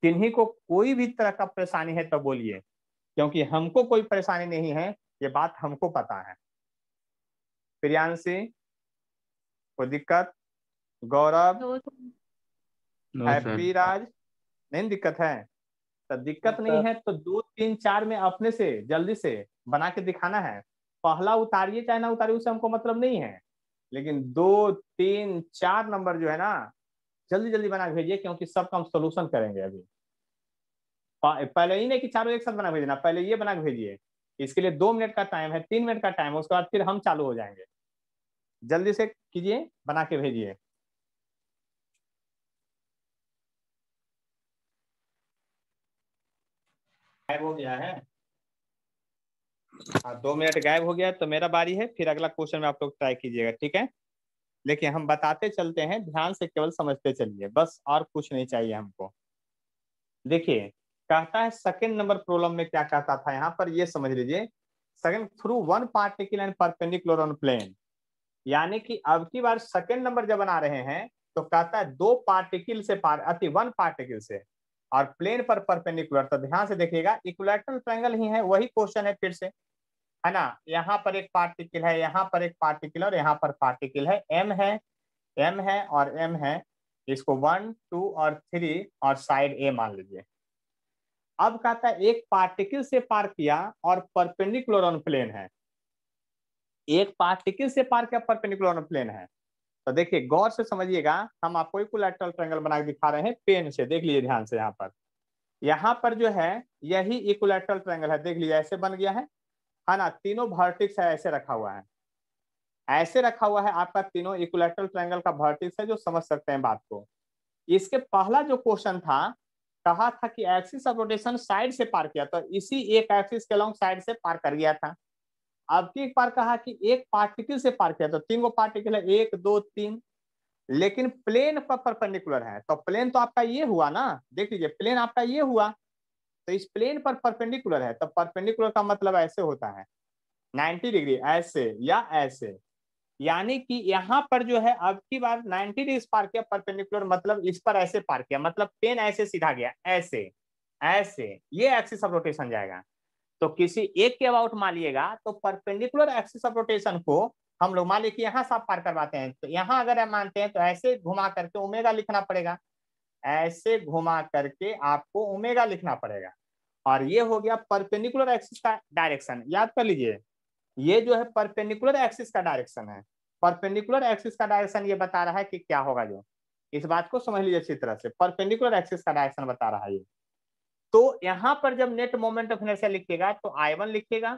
किन्हीं को कोई भी तरह का परेशानी है तो बोलिए क्योंकि हमको कोई परेशानी नहीं है ये बात हमको पता है प्रियांशी को दिक्कत गौरव हैप्पी राज नहीं दिक्कत है तो दिक्कत नहीं है तो दो तीन चार में अपने से जल्दी से बना के दिखाना है पहला उतारिए चाहे ना उतारिए उसे हमको मतलब नहीं है लेकिन दो तीन चार नंबर जो है ना जल्दी जल्दी बना भेजिए क्योंकि सबका हम सोल्यूशन करेंगे अभी पहले ही नहीं कि चारों एक साथ बना भेजना पहले ये बना भेजिए इसके लिए दो मिनट का टाइम है तीन मिनट का टाइम है उसके बाद फिर हम चालू हो जाएंगे जल्दी से कीजिए बना के भेजिए गायब हो गया है हाँ दो मिनट गायब हो गया तो मेरा बारी है फिर अगला क्वेश्चन में आप लोग ट्राई कीजिएगा ठीक है लेकिन हम बताते चलते हैं ध्यान से केवल समझते चलिए बस और कुछ नहीं चाहिए हमको देखिए कहता है सेकंड नंबर प्रॉब्लम में क्या कहता था यहाँ पर ये समझ लीजिए second through one particle and perpendicular on plane यानी कि अब की बार सेकंड नंबर जब बना रहे हैं तो कहता है दो पार्टिकल से पार अति वन पार्टिकल से और प्लेन पर परपेंडिकुलर तो ध्यान से देखिएगा इक्वलेटरल ट्रायंगल ही है वही क्वेश्चन है फिर से है ना यहाँ पर एक पार्टिकल है यहाँ पर एक पार्टिकल और यहाँ पर पार्टिकल है एम है एम है और एम है इसको वन टू और थ्री और साइड ए मान लीजिए अब कहता है एक पार्टिकल से पार किया और परपेंडिकुलर ऑन प्लेन है एक पार्टिकल से पार किया परपेंडिकुलर ऑन प्लेन है तो देखिए गौर से समझिएगा हम आपको एक लेटरल ट्रायंगल बना के दिखा रहे हैं पेन से देख लीजिए ध्यान से यहाँ पर यहाँ पर जो है यही इक्वलेटरल ट्रायंगल है देख लीजिए ऐसे बन गया है है हाँ ना तीनों वर्टिक्स है ऐसे रखा हुआ है ऐसे रखा हुआ है आपका तीनों इक्वलेटरल ट्रायंगल का वर्टिक्स है जो समझ सकते हैं बात को इसके पहला जो क्वेश्चन था कहा था कि एक्सिस ऑफ रोटेशन साइड से पार किया तो इसी एक एक्सिस के अलॉन्ग साइड से पार कर गया था अब की एक बार कहा कि एक पार्टिकल से पार किया तो तीन वो पार्टिकल है एक दो तीन लेकिन प्लेन पर परपेंडिकुलर है तो प्लेन तो आपका ये हुआ ना देख लीजिए प्लेन आपका ये हुआ तो इस प्लेन पर परपेंडिकुलर है तो परपेंडिकुलर का मतलब ऐसे होता है 90 डिग्री ऐसे या ऐसे यानी कि यहाँ पर जो है अब की बार 90 डिग्री पार किया परपेंडिकुलर मतलब इस पर ऐसे पार किया मतलब पेन ऐसे सीधा गया ऐसे ऐसे ये एक्सिस ऑफ रोटेशन जाएगा तो किसी एक के अबाउट मानिएगा तो परपेंडिकुलर एक्सिस ऑफ रोटेशन को हम लोग मान लीजिए यहाँ से आप पार करवाते हैं तो यहाँ अगर हम मानते हैं तो ऐसे घुमा करके उमेगा लिखना पड़ेगा ऐसे घुमा करके आपको उमेगा लिखना पड़ेगा और ये हो गया परपेंडिकुलर एक्सिस का डायरेक्शन याद कर लीजिए ये जो है परपेंडिकुलर एक्सिस का डायरेक्शन है परपेंडिकुलर एक्सिस का डायरेक्शन ये बता रहा है कि क्या होगा जो इस बात को समझ लीजिए अच्छी तरह से परपेंडिकुलर एक्सिस का डायरेक्शन बता रहा है ये तो यहां पर जब नेट मोमेंट ऑफ इनर्शिया लिखेगा तो आई वन लिखेगा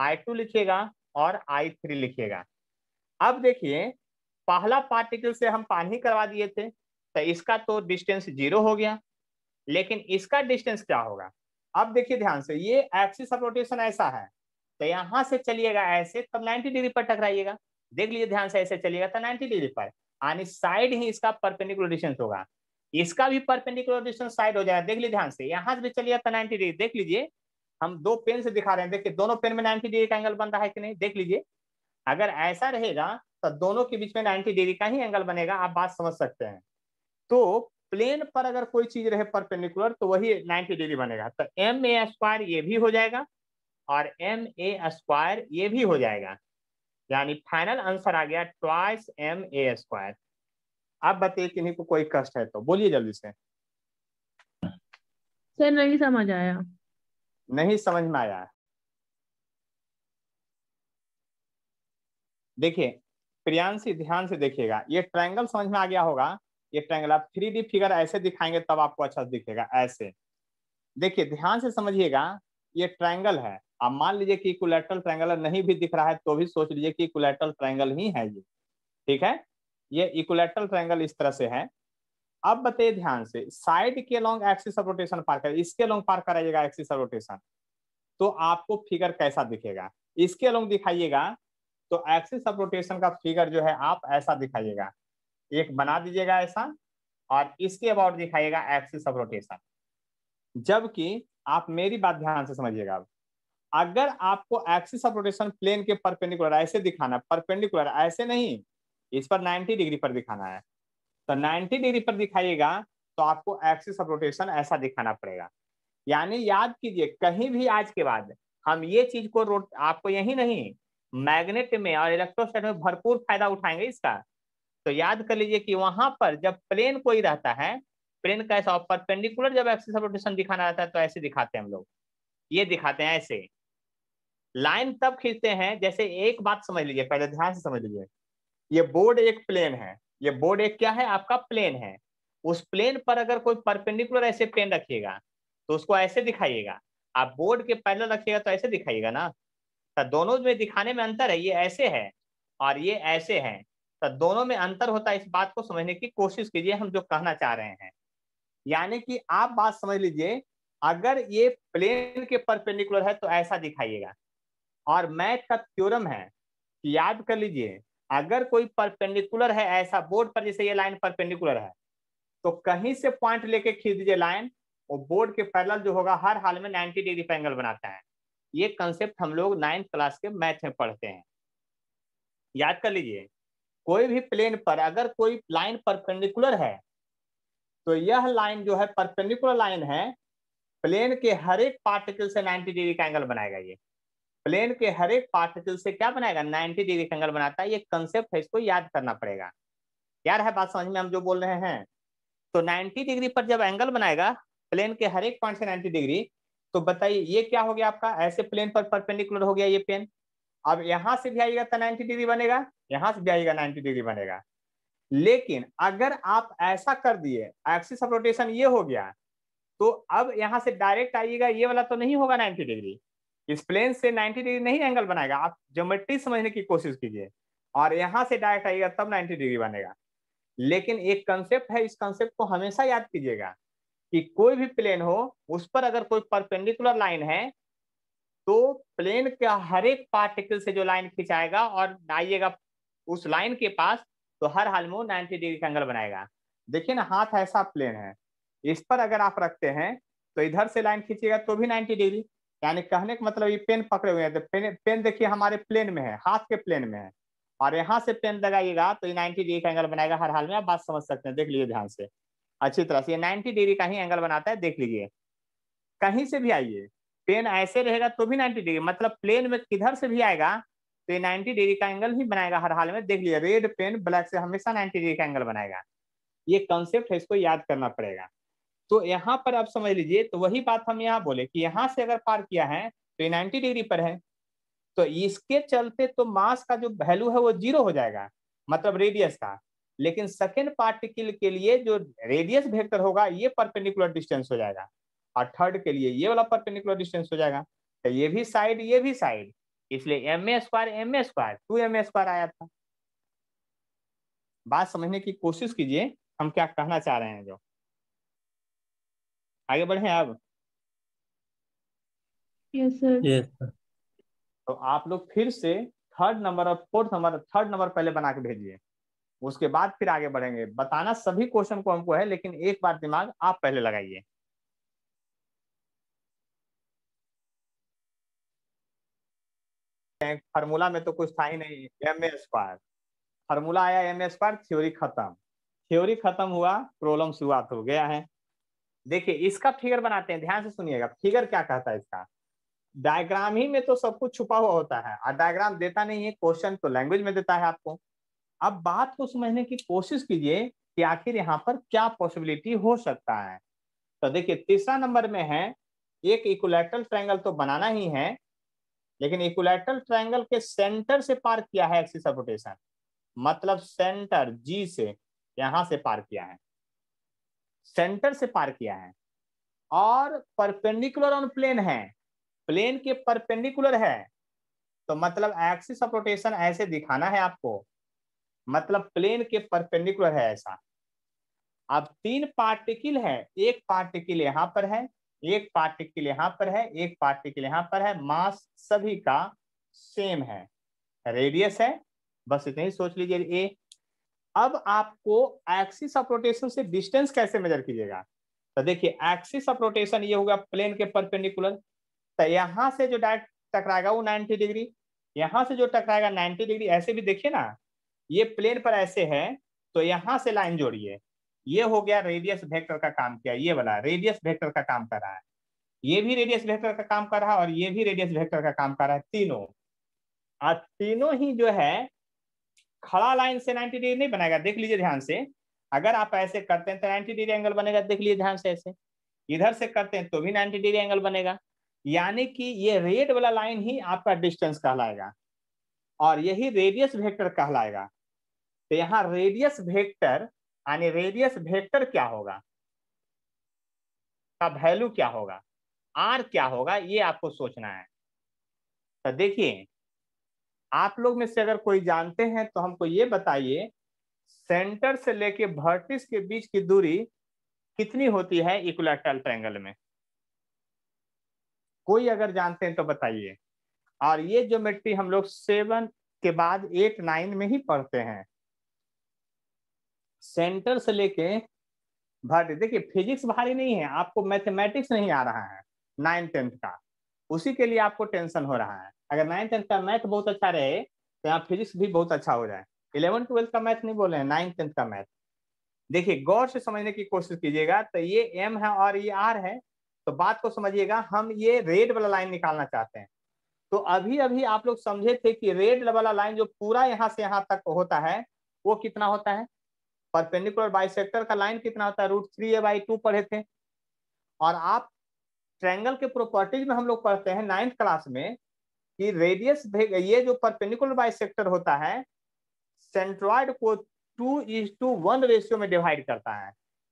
आई टू लिखेगा और आई थ्री लिखेगा अब देखिए पहला पार्टिकल से हम पानी करवा दिए थे तो इसका तो डिस्टेंस जीरो हो गया लेकिन इसका डिस्टेंस क्या होगा अब देखिए ध्यान से ये एक्सिस ऑफ रोटेशन ऐसा है तो यहां से चलिएगा ऐसे तब 90 डिग्री पर टकराइएगा देख लीजिए ध्यान से ऐसे चलिएगा तो 90 डिग्री पर यानी साइड ही इसका परपेंडिकुलर डिस्टेंस होगा इसका भी परपेंडिकुलर डिस्टेंस साइड हो जाएगा देख लीजिए ध्यान से यहाँ से भी चलिए तो नाइन्टी डिग्री देख लीजिए हम दो पेन से दिखा रहे हैं देखिए दोनों पेन में नाइन्टी डिग्री का एंगल बन रहा है कि नहीं देख लीजिए अगर ऐसा रहेगा तो दोनों के बीच में नाइन्टी डिग्री का ही एंगल बनेगा आप बात समझ सकते हैं तो प्लेन पर अगर कोई चीज रहे परपेंडिकुलर तो वही नाइन्टी डिग्री बनेगा तो एम ए स्क्वायर ये भी हो जाएगा और एम ए स्क्वायर ये भी हो जाएगा यानी फाइनल आंसर आ गया ट्वाइस एम ए स्क्वायर आप बताइए किन्हीं को कोई कष्ट है तो बोलिए जल्दी से सर नहीं समझ आया नहीं समझ में आया देखिए प्रियांशी ध्यान से देखिएगा ये ट्रायंगल समझ में आ गया होगा ये ट्रायंगल आप थ्री डी फिगर ऐसे दिखाएंगे तब आपको अच्छा दिखेगा ऐसे देखिए ध्यान से समझिएगा ये ट्रायंगल है अब मान लीजिए कि इक्वलेटरल ट्रायंगल नहीं भी दिख रहा है तो भी सोच लीजिए कि इक्वलेटरल ट्रायंगल ही है ये ठीक है ये इक्वलेटरल ट्रायंगल इस तरह से है अब बताइए ध्यान से साइड के लॉन्ग एक्सिस ऑफ रोटेशन पार कर इसके लॉन्ग पार कराइएगा एक्सिस ऑफ रोटेशन तो आपको फिगर कैसा दिखेगा इसके लॉन्ग दिखाइएगा तो एक्सिस ऑफ रोटेशन का फिगर जो है आप ऐसा दिखाइएगा एक बना दीजिएगा ऐसा और इसके अबाउट दिखाइएगा एक्सिस ऑफ रोटेशन जबकि आप मेरी बात ध्यान से समझिएगा अगर आपको एक्सिस ऑफ रोटेशन प्लेन के परपेंडिकुलर ऐसे दिखाना परपेंडिकुलर ऐसे नहीं इस पर 90 डिग्री पर दिखाना है तो 90 डिग्री पर दिखाइएगा तो आपको एक्सिस ऑफ रोटेशन ऐसा दिखाना पड़ेगा यानी याद कीजिए कहीं भी आज के बाद हम ये चीज को रोट आपको यही नहीं मैग्नेट में और इलेक्ट्रोस्टेट में भरपूर फायदा उठाएंगे इसका तो याद कर लीजिए कि वहां पर जब प्लेन कोई रहता है प्लेन का ऐसा परपेंडिकुलर जब एक्सिस ऑफ रोटेशन दिखाना रहता है तो ऐसे दिखाते हैं हम लोग ये दिखाते हैं ऐसे लाइन तब खींचते हैं जैसे एक बात समझ लीजिए पहले ध्यान से समझ लीजिए ये बोर्ड एक प्लेन है ये बोर्ड एक क्या है आपका प्लेन है उस प्लेन पर अगर कोई परपेंडिकुलर ऐसे पेन रखिएगा तो उसको ऐसे दिखाइएगा आप बोर्ड के पैनल रखिएगा तो ऐसे दिखाइएगा ना तो दोनों में दिखाने में अंतर है ये ऐसे है और ये ऐसे है तो दोनों में अंतर होता है इस बात को समझने की कोशिश कीजिए हम जो कहना चाह रहे हैं यानी कि आप बात समझ लीजिए अगर ये प्लेन के परपेंडिकुलर है तो ऐसा दिखाइएगा और मैथ का थ्योरम है याद कर लीजिए अगर कोई परपेंडिकुलर है ऐसा बोर्ड पर जैसे ये लाइन परपेंडिकुलर है तो कहीं से पॉइंट लेके खींच दीजिए लाइन और बोर्ड के पैरल जो होगा हर हाल में 90 डिग्री पर एंगल बनाता है ये कंसेप्ट हम लोग नाइन्थ क्लास के मैथ में पढ़ते हैं याद कर लीजिए कोई भी प्लेन पर अगर कोई लाइन परपेंडिकुलर है तो यह लाइन जो है परपेंडिकुलर लाइन है प्लेन के हर एक पार्टिकल से 90 डिग्री का एंगल बनाएगा ये प्लेन के हर एक पार्टिकल से क्या बनाएगा 90 डिग्री एंगल बनाता है ये कंसेप्ट है इसको याद करना पड़ेगा क्या है बात समझ में हम जो बोल रहे हैं तो 90 डिग्री पर जब एंगल बनाएगा प्लेन के हर एक पॉइंट से 90 डिग्री तो बताइए ये क्या हो गया आपका ऐसे प्लेन पर परपेंडिकुलर हो गया ये प्लेन अब यहाँ से भी आएगा तो नाइन्टी डिग्री बनेगा यहाँ से भी आएगा नाइन्टी डिग्री बनेगा लेकिन अगर आप ऐसा कर दिए एक्सिस ऑफ रोटेशन ये हो गया तो अब यहाँ से डायरेक्ट आइएगा ये वाला तो नहीं होगा नाइन्टी डिग्री इस प्लेन से 90 डिग्री नहीं एंगल बनाएगा आप ज्योमेट्री समझने की कोशिश कीजिए और यहाँ से डायरेक्ट आएगा तब 90 डिग्री बनेगा लेकिन एक कंसेप्ट है इस कंसेप्ट को हमेशा याद कीजिएगा कि कोई भी प्लेन हो उस पर अगर कोई परपेंडिकुलर लाइन है तो प्लेन का हर एक पार्टिकल से जो लाइन खिंचाएगा और आइएगा उस लाइन के पास तो हर हाल में नाइन्टी डिग्री का एंगल बनाएगा देखिए ना हाथ ऐसा प्लेन है इस पर अगर आप रखते हैं तो इधर से लाइन खींचेगा तो भी नाइन्टी डिग्री यानी कहने का मतलब ये पेन पकड़े हुए हैं तो पेन पेन देखिए हमारे प्लेन में है हाथ के प्लेन में है और यहाँ से पेन लगाइएगा तो ये नाइन्टी डिग्री का एंगल बनाएगा हर हाल में आप बात समझ सकते हैं देख लीजिए ध्यान से अच्छी तरह से ये नाइन्टी डिग्री का ही एंगल बनाता है देख लीजिए कहीं से भी आइए पेन ऐसे रहेगा तो भी नाइन्टी डिग्री मतलब प्लेन में किधर से भी आएगा तो ये नाइन्टी डिग्री का एंगल ही बनाएगा हर हाल में देख लीजिए रेड पेन ब्लैक से हमेशा नाइन्टी डिग्री का एंगल बनाएगा ये कॉन्सेप्ट है इसको याद करना पड़ेगा तो यहाँ पर आप समझ लीजिए तो वही बात हम यहाँ बोले कि यहाँ से अगर पार किया है तो ये नाइन्टी डिग्री पर है तो इसके चलते तो मास का जो वैल्यू है वो जीरो हो जाएगा मतलब रेडियस का लेकिन सेकेंड पार्टिकल के लिए जो रेडियस वेक्टर होगा ये परपेंडिकुलर डिस्टेंस हो जाएगा और थर्ड के लिए ये वाला परपेंडिकुलर डिस्टेंस हो जाएगा तो ये भी साइड ये भी साइड इसलिए m a square m a square two m a square आया था बात समझने की कोशिश कीजिए हम क्या कहना चाह रहे हैं जो आगे बढ़े आप यस yes, सर yes, तो आप लोग फिर से थर्ड नंबर और फोर्थ नंबर थर्ड नंबर पहले बना के भेजिए उसके बाद फिर आगे बढ़ेंगे बताना सभी क्वेश्चन को हमको है लेकिन एक बार दिमाग आप पहले लगाइए फॉर्मूला में तो कुछ था ही नहीं एम ए स्क्वायर फॉर्मूला आया एम ए स्क्वायर थ्योरी खत्म थ्योरी खत्म हुआ प्रॉब्लम शुरुआत हो गया है देखिए इसका फिगर बनाते हैं ध्यान से सुनिएगा फिगर क्या कहता है इसका डायग्राम ही में तो सब कुछ छुपा हुआ होता है और डायग्राम देता नहीं है क्वेश्चन तो लैंग्वेज में देता है आपको अब बात को समझने की कोशिश कीजिए कि आखिर यहाँ पर क्या पॉसिबिलिटी हो सकता है तो देखिए तीसरा नंबर में है एक इक्वलेटरल ट्रायंगल तो बनाना ही है लेकिन इक्वलेटरल ट्रायंगल के सेंटर से पार किया है एक्सिस ऑफ रोटेशन मतलब सेंटर जी से यहां से पार किया है सेंटर से पार किया है और परपेंडिकुलर ऑन प्लेन है प्लेन के परपेंडिकुलर है तो मतलब एक्सिस ऑफ रोटेशन ऐसे दिखाना है आपको मतलब प्लेन के परपेंडिकुलर है ऐसा अब तीन पार्टिकल है एक पार्टिकल यहां पर है एक पार्टिकल यहां पर है एक पार्टिकल यहां पर है मास सभी का सेम है रेडियस है बस इतना ही सोच लीजिए ए अब आपको एक्सिस ऑफ रोटेशन से डिस्टेंस कैसे मेजर कीजिएगा तो देखिए एक्सिस ऑफ रोटेशन ये होगा प्लेन के परपेंडिकुलर तो यहां से जो डायरेक्ट टकराएगा वो 90 डिग्री यहां से जो टकराएगा 90 डिग्री ऐसे भी देखिए ना ये प्लेन पर ऐसे है तो यहां से लाइन जोड़िए ये हो गया रेडियस वेक्टर का काम किया ये वाला रेडियस वेक्टर का काम कर रहा है ये भी रेडियस वेक्टर का काम कर रहा है और ये भी रेडियस वेक्टर का काम कर रहा है तीनों और तीनों ही जो है खड़ा लाइन से 90 डिग्री नहीं बनाएगा देख लीजिए ध्यान से अगर आप ऐसे करते हैं तो 90 डिग्री एंगल बनेगा देख लीजिए ध्यान से ऐसे इधर से करते हैं तो भी 90 डिग्री एंगल बनेगा यानी कि ये रेड वाला लाइन ही आपका डिस्टेंस कहलाएगा और यही रेडियस वेक्टर कहलाएगा तो यहाँ रेडियस वेक्टर यानी रेडियस वेक्टर क्या होगा का वैल्यू क्या होगा आर क्या होगा ये आपको सोचना है तो देखिए आप लोग में से अगर कोई जानते हैं तो हमको ये बताइए सेंटर से लेके भर्टिस के बीच की दूरी कितनी होती है इक्वलेटरल ट्रायंगल में कोई अगर जानते हैं तो बताइए और ये ज्योमेट्री हम लोग सेवन के बाद एट नाइन में ही पढ़ते हैं सेंटर से लेके भर्टिस देखिए फिजिक्स भारी नहीं है आपको मैथमेटिक्स नहीं आ रहा है नाइन टेंथ का उसी के लिए आपको टेंशन हो रहा है अगर नाइन टेंथ का मैथ बहुत अच्छा रहे तो यहाँ फिजिक्स भी बहुत अच्छा हो जाए इलेवन ट्वेल्थ का मैथ नहीं बोले नाइन टेंथ का मैथ देखिए गौर से समझने की कोशिश कीजिएगा तो ये एम है और ये आर है तो बात को समझिएगा हम ये रेड वाला लाइन निकालना चाहते हैं तो अभी अभी आप लोग समझे थे कि रेड वाला लाइन जो पूरा यहाँ से यहाँ तक होता है वो कितना होता है परपेंडिकुलर बाइसेक्टर का लाइन कितना होता है root three a by two पढ़े थे और आप ट्रैंगल के प्रॉपर्टीज में हम लोग पढ़ते हैं नाइन्थ क्लास में कि रेडियस ये जो परपेनिकुलर बाइसेक्टर होता है सेंट्रॉइड को two is to one ratio में डिवाइड करता है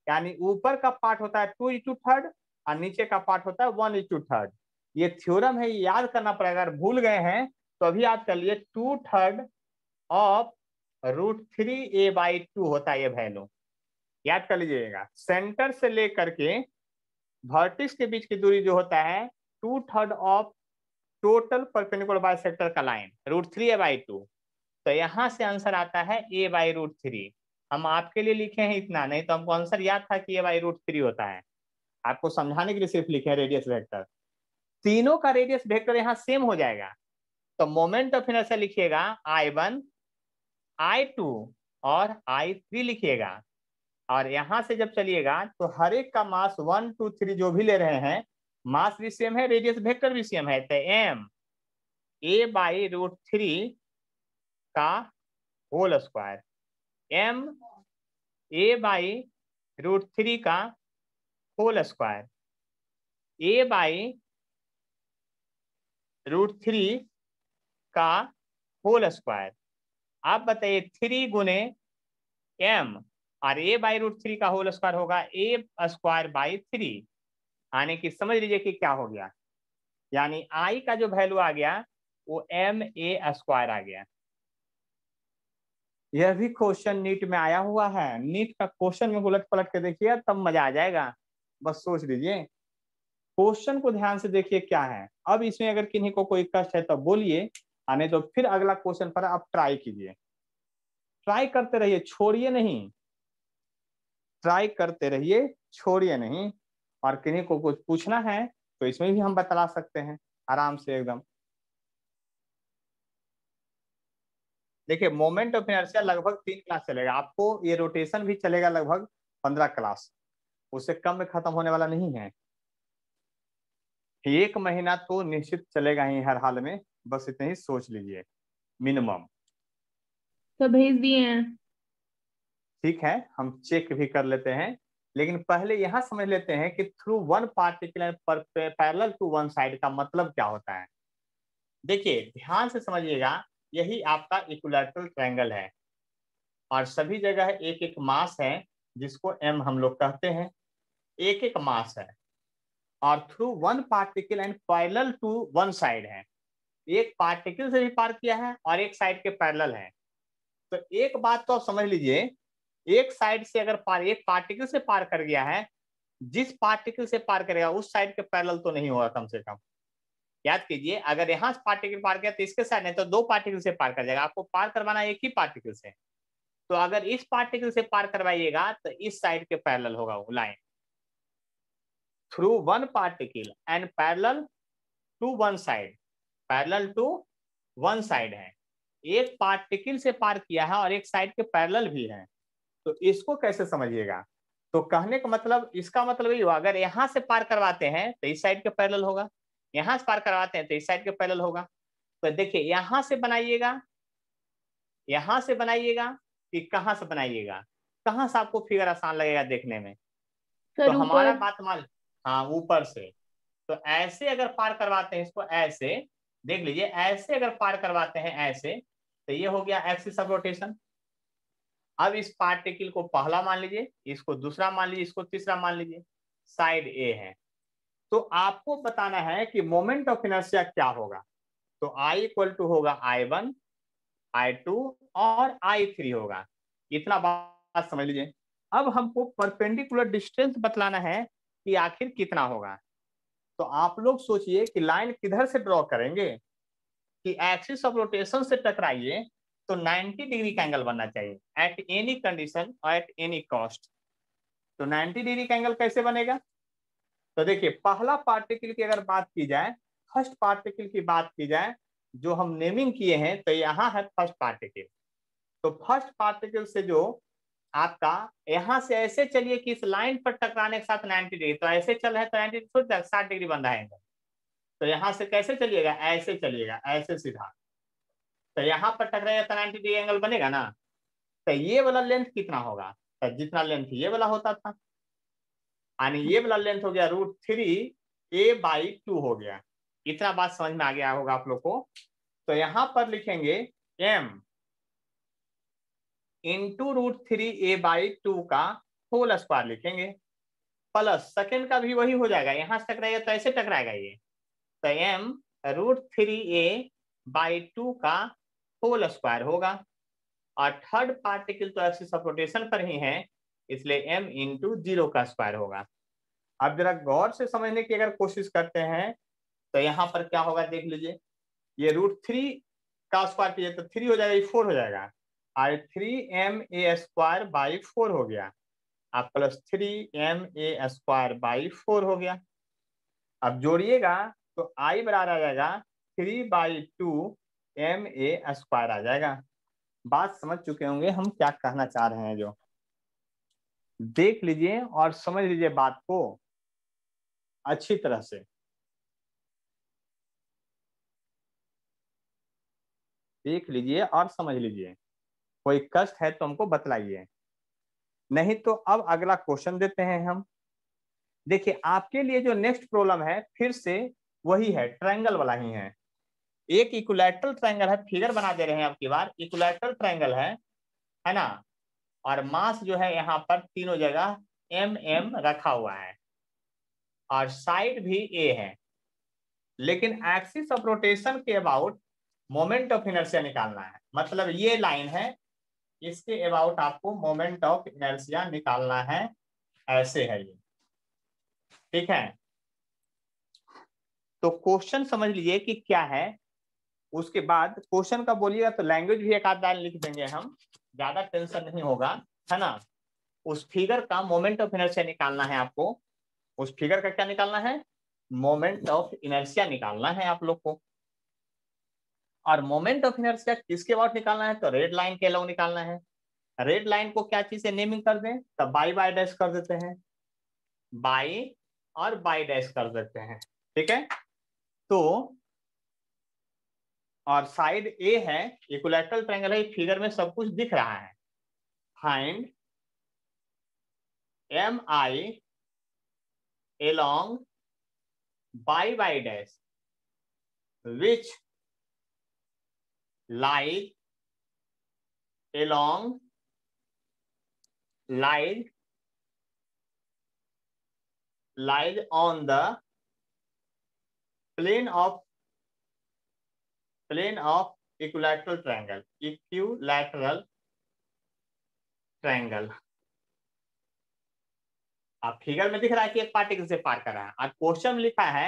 यानी ऊपर का पार्ट होता है टू इज टू थर्ड और नीचे का पार्ट होता है वन इज टू थर्ड ये थ्योरम है ये याद करना पड़ेगा अगर भूल गए हैं तो अभी याद कर लिए two third of root three a by two होता है ये वैल्यू याद कर लीजिएगा सेंटर से लेकर के वर्टिक्स के बीच की दूरी जो होता है two third of total perpendicular bisector का line root three a by two तो यहाँ से आंसर आता है ए बाई रूट थ्री हम आपके लिए लिखे हैं इतना नहीं तो हमको आंसर याद था कि ए बाई रूट थ्री होता है आपको समझाने के लिए सिर्फ लिखे हैं रेडियस वेक्टर तीनों का रेडियस वेक्टर यहाँ सेम हो जाएगा तो मोमेंट ऑफ इनर्शिया लिखिएगा आई वन आई टू और आई थ्री लिखिएगा और यहाँ से जब चलिएगा तो हर एक का मास वन टू थ्री जो भी ले रहे हैं मास भी सेम है रेडियस वेक्टर भी सेम है तो m a by root three का whole square m a by root three का whole square a by root three का होल स्क्वायर आप बताइए थ्री गुने एम और ए बाई रूट थ्री का होल स्क्वायर होगा ए स्क्वायर बाई थ्री आने की समझ लीजिए कि क्या हो गया यानी आई का जो वैल्यू आ गया वो एम ए स्क्वायर आ गया यह भी क्वेश्चन नीट में आया हुआ है नीट का क्वेश्चन में उलट पलट के देखिए तब मजा आ जाएगा बस सोच लीजिए क्वेश्चन को ध्यान से देखिए क्या है अब इसमें अगर किन्हीं को कोई कष्ट है तो बोलिए आने हाँ, तो फिर अगला क्वेश्चन पर आप ट्राई कीजिए ट्राई करते रहिए छोड़िए नहीं ट्राई करते रहिए छोड़िए नहीं और किन्हीं को कुछ पूछना है तो इसमें भी हम बतला सकते हैं आराम से एकदम देखिए मोमेंट ऑफ इनर्शिया लगभग तीन क्लास चलेगा आपको ये रोटेशन भी चलेगा लगभग पंद्रह क्लास उससे कम में खत्म होने वाला नहीं है एक महीना तो निश्चित चलेगा ही हर हाल में बस इतने ही सोच लीजिए मिनिमम तो भेज दिए हैं ठीक है हम चेक भी कर लेते हैं लेकिन पहले यहां समझ लेते हैं कि through one particular parallel to one side का मतलब क्या होता है देखिए ध्यान से समझिएगा यही आपका इक्वलेटरल ट्रायंगल है और सभी जगह एक एक मास है जिसको एम हम लोग कहते हैं एक एक मास है और through one particle and parallel to one side है एक पार्टिकल से भी पार किया है और एक साइड के पैरल है तो एक बात तो आप समझ लीजिए एक साइड से अगर पार एक पार्टिकल से पार कर गया है जिस पार्टिकल से पार करेगा उस साइड के पैरल तो नहीं होगा कम से कम याद कीजिए अगर यहाँ से पार्टिकल पार किया तो इसके साइड नहीं तो दो पार्टिकल से पार कर जाएगा आपको पार करवाना एक ही पार्टिकल से तो अगर इस पार्टिकल से पार करवाइएगा तो इस साइड के पैरल होगा वो line through one particle and parallel to one side parallel to one side है एक पार्टिकल से पार किया है और एक साइड के पैरल भी है तो इसको कैसे समझिएगा तो कहने का मतलब इसका मतलब ये हुआ अगर यहाँ से पार करवाते हैं तो इस साइड के पैरल होगा यहाँ से पार करवाते हैं तो इस साइड के पैरल होगा तो देखिए यहाँ से बनाइएगा यहाँ से बनाइएगा कि कहाँ से बनाइएगा कहाँ से आपको फिगर आसान लगेगा देखने में तो हमारा बात मान हाँ ऊपर से तो ऐसे अगर पार करवाते हैं इसको ऐसे देख लीजिए ऐसे अगर पार करवाते हैं ऐसे तो ये हो गया एक्सिस ऑफ रोटेशन अब इस पार्टिकल को पहला मान लीजिए इसको दूसरा मान लीजिए इसको तीसरा मान लीजिए साइड ए है तो आपको बताना है कि मोमेंट ऑफ इनर्सिया क्या होगा तो आई इक्वल टू होगा आई वन आई टू और आई थ्री होगा इतना बात समझ लीजिए अब हमको परपेंडिकुलर डिस्टेंस बतलाना है कि आखिर कितना होगा तो आप लोग सोचिए कि लाइन किधर से ड्रॉ करेंगे कि एक्सिस ऑफ रोटेशन से टकराइए तो 90 डिग्री का एंगल बनना चाहिए एट एनी कंडीशन और एट एनी कॉस्ट तो 90 डिग्री का एंगल कैसे बनेगा तो देखिए पहला पार्टिकल की अगर बात की जाए फर्स्ट पार्टिकल की बात की जाए जो हम नेमिंग किए हैं तो यहाँ है फर्स्ट पार्टिकल तो फर्स्ट पार्टिकल से जो आपका यहाँ से ऐसे चलिए कि इस लाइन पर टकराने के साथ 90 डिग्री तो ऐसे चल रहा है तो नाइन्टी छोड़ साठ डिग्री बन रहा है तो यहाँ से कैसे चलिएगा ऐसे चलिएगा ऐसे सीधा तो यहाँ पर टकराएगा तो नाइन्टी डिग्री एंगल बनेगा ना तो ये वाला लेंथ कितना होगा तो जितना लेंथ ये वाला होता था यानी ये वाला लेंथ हो गया root three a by two हो गया इतना बात समझ में आ गया होगा आप लोग को तो यहां पर लिखेंगे m into root three a by two का होल स्क्वायर लिखेंगे प्लस सेकेंड का भी वही हो जाएगा यहां से टकराएगा तो ऐसे टकराएगा ये तो m root three a by two का होल स्क्वायर होगा और थर्ड पार्टिकल तो एक्सिस ऑफ रोटेशन पर ही है इसलिए एम इंटू जीरो का स्क्वायर होगा अब जरा गौर से समझने की अगर कोशिश करते हैं तो यहाँ पर क्या होगा देख लीजिए ये रूट थ्री का स्क्वायर कीजिए तो थ्री हो जाएगा ये फोर हो जाएगा और three m a square by four हो गया अब plus three m a square by four हो गया अब जोड़िएगा तो आई बराबर आ जाएगा three by two m a square आ जाएगा बात समझ चुके होंगे हम क्या कहना चाह रहे हैं जो देख लीजिए और समझ लीजिए बात को अच्छी तरह से देख लीजिए और समझ लीजिए कोई कष्ट है तो हमको बतलाइए नहीं तो अब अगला क्वेश्चन देते हैं हम देखिए आपके लिए जो नेक्स्ट प्रॉब्लम है फिर से वही है ट्रायंगल वाला ही है एक इक्वलेटरल ट्रायंगल है फिगर बना दे रहे हैं आपकी बार इक्वलेटरल ट्रायंगल है है ना और मास जो है यहाँ पर तीनों जगह एम एम रखा हुआ है और साइड भी ए है लेकिन एक्सिस ऑफ रोटेशन के अबाउट मोमेंट ऑफ इनर्सिया निकालना है मतलब ये लाइन है इसके अबाउट आपको मोमेंट ऑफ इनर्सिया निकालना है ऐसे है ये ठीक है तो क्वेश्चन समझ लीजिए कि क्या है उसके बाद क्वेश्चन का बोलिएगा तो लैंग्वेज भी एक आध दान लिख देंगे हम ज्यादा टेंशन नहीं होगा है ना उस फिगर का मोमेंट ऑफ इनर्शिया निकालना है आपको उस फिगर का क्या निकालना है मोमेंट ऑफ इनर्शिया निकालना है आप लोग को और मोमेंट ऑफ इनर्शिया किसके अबाउट निकालना है तो रेड लाइन के अलाउ निकालना है रेड लाइन को क्या चीज से नेमिंग कर दें तो बाई बाय डैश कर देते हैं बाई और बाई डैश कर देते हैं ठीक है तो और साइड ए है इक्वलेटरल ट्रायंगल है फिगर में सब कुछ दिख रहा है find m I along B B dash which like along lies lies on the plane of plane of equilateral triangle equilateral triangle आप फिगर में दिख रहा है कि एक पार्टिकल से पार कर रहा है और क्वेश्चन लिखा है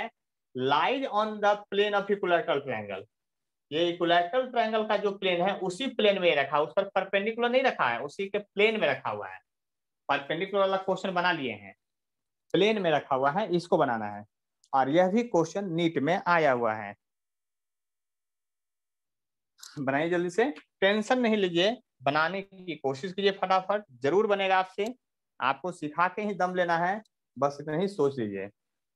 lies on the plane of equilateral triangle ये इक्वलेटरल ट्रायंगल का जो प्लेन है उसी प्लेन में रखा है उस पर परपेंडिकुलर नहीं रखा है उसी के प्लेन में रखा हुआ है परपेंडिकुलर वाला क्वेश्चन बना लिए हैं प्लेन में रखा हुआ है इसको बनाना है और यह भी क्वेश्चन नीट में आया हुआ है बनाइए जल्दी से टेंशन नहीं लीजिए बनाने की कोशिश कीजिए फटाफट जरूर बनेगा आपसे आपको सिखा के ही दम लेना है बस इतना ही सोच लीजिए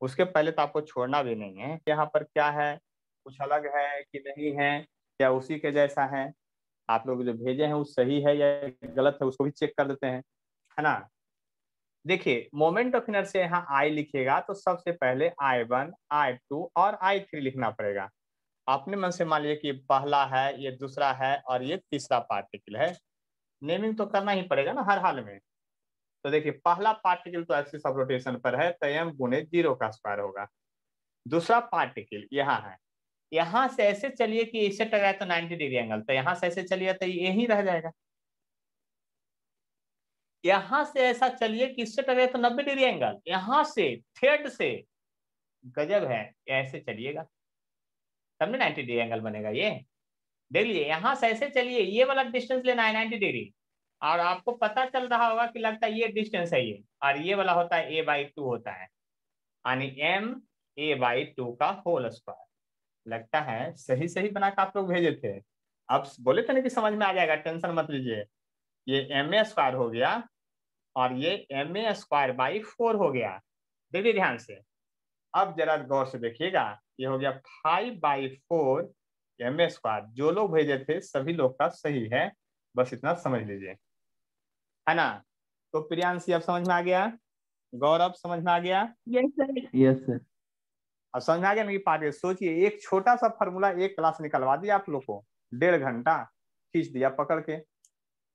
उसके पहले तो आपको छोड़ना भी नहीं है यहाँ पर क्या है कुछ अलग है कि नहीं है या उसी के जैसा है आप लोग जो भेजे हैं वो सही है या गलत है उसको भी चेक कर देते हैं है ना देखिए मोमेंट ऑफ से यहाँ आई लिखिएगा तो सबसे पहले आई वन आई टू और आई थ्री लिखना पड़ेगा आपने मन से मान लिया कि पहला है ये दूसरा है और ये तीसरा पार्टिकल है नेमिंग तो करना ही पड़ेगा ना हर हाल में तो देखिए पहला पार्टिकल तो ऐसे सब रोटेशन पर है तो एम गुणे जीरो का स्क्वायर होगा दूसरा पार्टिकल यहाँ है यहाँ से ऐसे चलिए कि इसे टकराए तो 90 डिग्री एंगल तो यहाँ से ऐसे चलिए तो यही रह जाएगा यहां से ऐसा चलिए कि इससे टकराए तो 90 डिग्री एंगल यहाँ से थेट से गजब है ऐसे चलिएगा तब ना नाइन्टी डिग्री एंगल बनेगा ये देख लीजिए यहाँ से ऐसे चलिए ये वाला डिस्टेंस लेना है नाइन्टी डिग्री और आपको पता चल रहा होगा कि लगता है ये डिस्टेंस है ये और ये वाला होता है ए बाई टू होता है यानी एम ए बाई टू का होल स्क्वायर लगता है सही सही बनाकर आप लोग भेजे थे आप बोले थे ना कि समझ में आ जाएगा टेंशन मत लीजिए ये एम ए स्क्वायर हो गया और ये m a square by four हो गया देखिए ध्यान से अब जरा गौर से देखिएगा ये हो गया five by four m square जो लोग भेजे थे सभी लोग का सही है बस इतना समझ लीजिए है ना तो प्रियांशी अब समझ में आ गया गौरव समझ में आ गया यस सर यस सर अब समझ में आ गया ना पार्टी सोचिए एक छोटा सा फॉर्मूला एक क्लास निकलवा दिया आप लोग को डेढ़ घंटा खींच दिया पकड़ के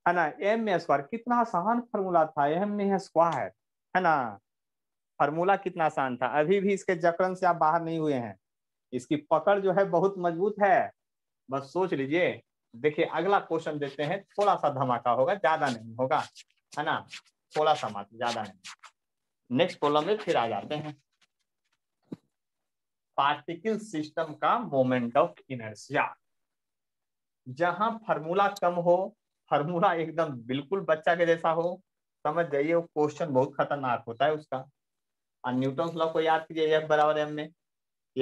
है ना एम स्क्वायर कितना आसान फॉर्मूला था एम स्क्वायर है ना फार्मूला कितना आसान था अभी भी इसके जकड़न से आप बाहर नहीं हुए हैं इसकी पकड़ जो है बहुत मजबूत है बस सोच लीजिए देखिए अगला क्वेश्चन देते हैं थोड़ा सा धमाका होगा ज्यादा नहीं होगा है ना थोड़ा सा मात्र ज्यादा नहीं नेक्स्ट प्रॉब्लम में फिर आ जाते हैं पार्टिकल सिस्टम का मोमेंट ऑफ इनर्शिया जहां फार्मूला कम हो फार्मूला एकदम बिल्कुल बच्चा के जैसा हो समझ जाइए वो क्वेश्चन बहुत खतरनाक होता है उसका और न्यूटन लॉ को याद कीजिए एफ बराबर एम में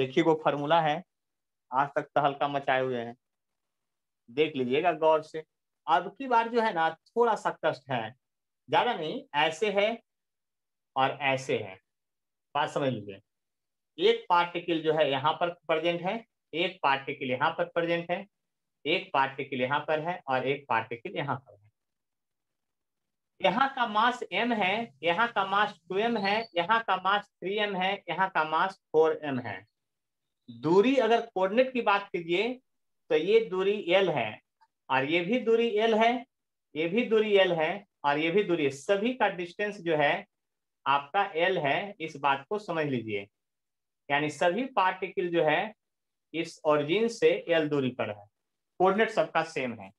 एक ही को फॉर्मूला है आज तक तहलका तो मचाए हुए हैं देख लीजिएगा गौर से अब की बार जो है ना थोड़ा सा कष्ट है ज्यादा नहीं ऐसे है और ऐसे है बात समझ लीजिए एक पार्टिकल जो है यहाँ पर प्रेजेंट है एक पार्टिकल यहाँ पर प्रेजेंट है एक पार्टिकल यहाँ पर है और एक पार्टिकल यहाँ पर यहाँ का मास m है यहाँ का मास 2m है यहाँ का मास 3m है यहाँ का मास 4m है दूरी अगर कोऑर्डिनेट की बात कीजिए तो ये दूरी l है और ये भी दूरी l है ये भी दूरी l है और ये भी दूरी सभी का डिस्टेंस जो है आपका l है इस बात को समझ लीजिए यानी सभी पार्टिकल जो है इस ओरिजिन से l दूरी पर है कोऑर्डिनेट सबका सेम है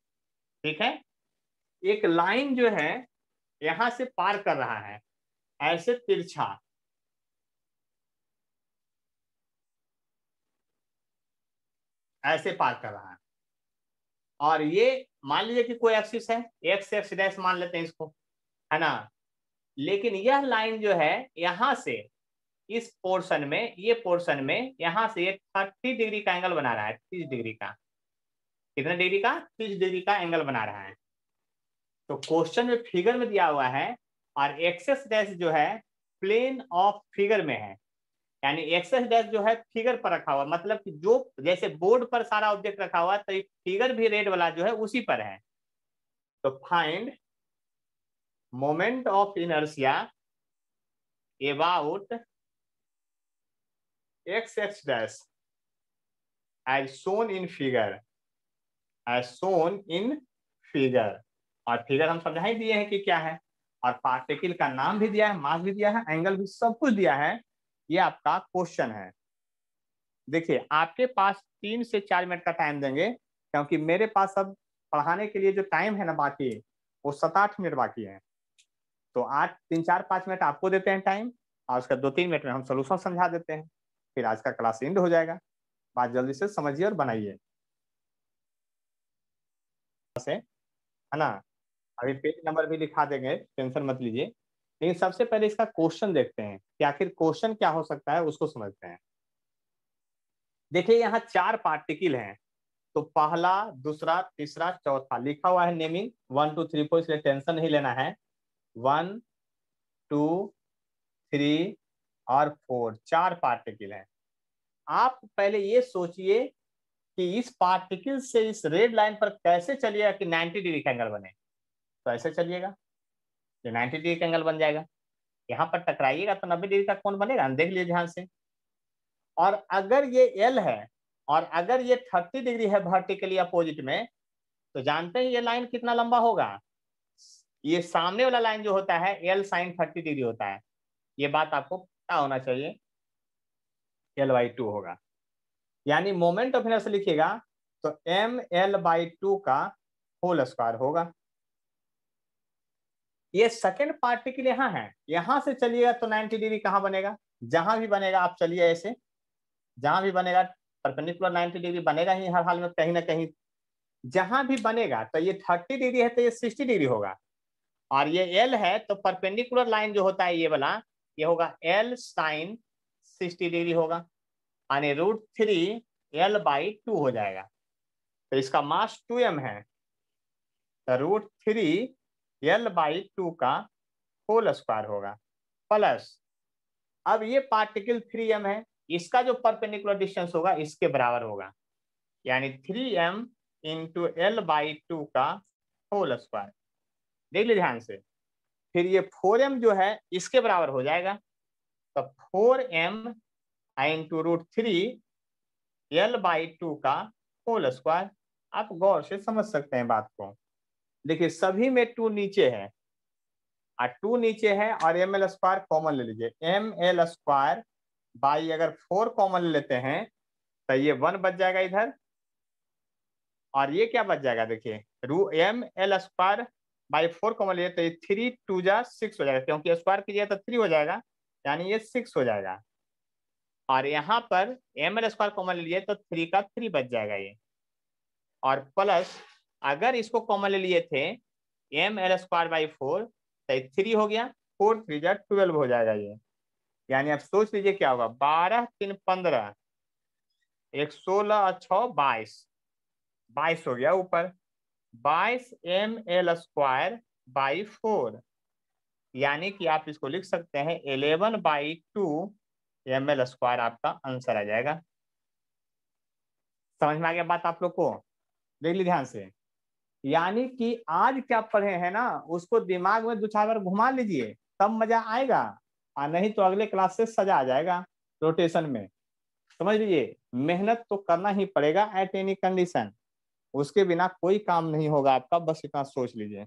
ठीक है एक लाइन जो है यहां से पार कर रहा है ऐसे तिरछा ऐसे पार कर रहा है और ये मान लीजिए कि कोई एक्सिस है एक्स एक्स डैश मान लेते हैं इसको है ना लेकिन यह लाइन जो है यहां से इस पोर्शन में ये पोर्शन में यहां से एक थर्टी डिग्री का एंगल बना रहा है तीस डिग्री का कितने डिग्री का तीस डिग्री का एंगल बना रहा है तो क्वेश्चन में फिगर में दिया हुआ है और एक्सेस डैश जो है प्लेन ऑफ फिगर में है यानी एक्सेस डैश जो है फिगर पर रखा हुआ मतलब कि जो जैसे बोर्ड पर सारा ऑब्जेक्ट रखा हुआ तो फिगर भी रेड वाला जो है उसी पर है तो find moment of inertia about x x dash as shown in figure as shown in figure और फिगर हम समझा ही दिए हैं कि क्या है और पार्टिकल का नाम भी दिया है मास भी दिया है एंगल भी सब कुछ दिया है ये आपका क्वेश्चन है देखिए आपके पास तीन से चार मिनट का टाइम देंगे क्योंकि मेरे पास अब पढ़ाने के लिए जो टाइम है ना बाकी वो सात आठ मिनट बाकी है तो आठ तीन चार पाँच मिनट आपको देते हैं टाइम और उसका दो तीन मिनट में हम सोल्यूशन समझा देते हैं फिर आज का क्लास एंड हो जाएगा बात जल्दी से समझिए और बनाइए है ना अभी पेज नंबर भी लिखा देंगे टेंशन मत लीजिए लेकिन सबसे पहले इसका क्वेश्चन देखते हैं कि आखिर क्वेश्चन क्या हो सकता है उसको समझते हैं देखिए यहाँ चार पार्टिकल हैं तो पहला दूसरा तीसरा चौथा लिखा हुआ है naming one two three four इसलिए टेंशन नहीं लेना है वन टू थ्री और फोर चार पार्टिकल हैं आप पहले ये सोचिए कि इस पार्टिकल से इस रेड लाइन पर कैसे चलिएगा कि 90 डिग्री का एंगल बने तो ऐसे चलिएगा जो नाइन्टी डिग्री का एंगल बन जाएगा यहाँ पर टकराइएगा तो नब्बे डिग्री का कौन बनेगा देख लीजिए ध्यान से और अगर ये एल है और अगर ये थर्टी डिग्री है वर्टिकली अपोजिट में तो जानते हैं ये लाइन कितना लंबा होगा ये सामने वाला लाइन जो होता है एल साइन थर्टी डिग्री होता है ये बात आपको पता होना चाहिए एल बाई टू होगा यानी मोमेंट ऑफ इनर्स लिखिएगा तो एम एल बाई टू का होल स्क्वायर होगा ये सेकेंड पार्टिकल हाँ यहाँ है यहां से चलिएगा तो 90 डिग्री कहाँ बनेगा जहां भी बनेगा आप चलिए ऐसे जहां भी बनेगा परपेंडिकुलर 90 डिग्री बनेगा ही हर हाल में कहीं ना कहीं जहां भी बनेगा तो ये 30 डिग्री है तो ये 60 डिग्री होगा और ये एल है तो परपेंडिकुलर लाइन जो होता है ये वाला ये होगा एल साइन सिक्सटी डिग्री होगा यानी root three l by two हो जाएगा तो इसका मास टू एम है तो root three l by two का होल स्क्वायर होगा प्लस अब ये पार्टिकल थ्री एम है इसका जो परपेंडिकुलर डिस्टेंस होगा इसके बराबर होगा यानी three m into l by two का होल स्क्वायर देख लीजिए ध्यान से फिर ये फोर एम जो है इसके बराबर हो जाएगा तो four m into root three l by two का होल स्क्वायर आप गौर से समझ सकते हैं बात को देखिए सभी में टू नीचे है आ टू नीचे है और एम एल स्क्वायर कॉमन ले लीजिए एम एल स्क्वायर बाई अगर फोर कॉमन लेते हैं तो ये वन बच जाएगा इधर और ये क्या बच जाएगा देखिए रू m l square by four common लीजिए तो ये थ्री टू जा सिक्स हो जाएगा क्योंकि स्क्वायर कीजिए तो थ्री हो जाएगा यानी ये सिक्स हो जाएगा और यहाँ पर एम एल स्क्वायर कॉमन लीजिए लिए तो थ्री का थ्री बच जाएगा ये और प्लस अगर इसको कॉमन ले लिए थे m l square by four तो थ्री हो गया फोर थ्री जो ट्वेल्व हो जाएगा ये यानी आप सोच लीजिए क्या होगा बारह तीन पंद्रह एक सोलह और बाईस बाईस हो गया ऊपर बाईस m l square by four यानी कि आप इसको लिख सकते हैं eleven by two m l square आपका आंसर आ जाएगा समझ में आ गया बात आप लोग को देख ली ध्यान से यानी कि आज क्या पढ़े हैं ना उसको दिमाग में दो चार बार घुमा लीजिए तब मजा आएगा और नहीं तो अगले क्लास से सजा आ जाएगा रोटेशन में समझ लीजिए मेहनत तो करना ही पड़ेगा एट एनी कंडीशन उसके बिना कोई काम नहीं होगा आपका बस इतना सोच लीजिए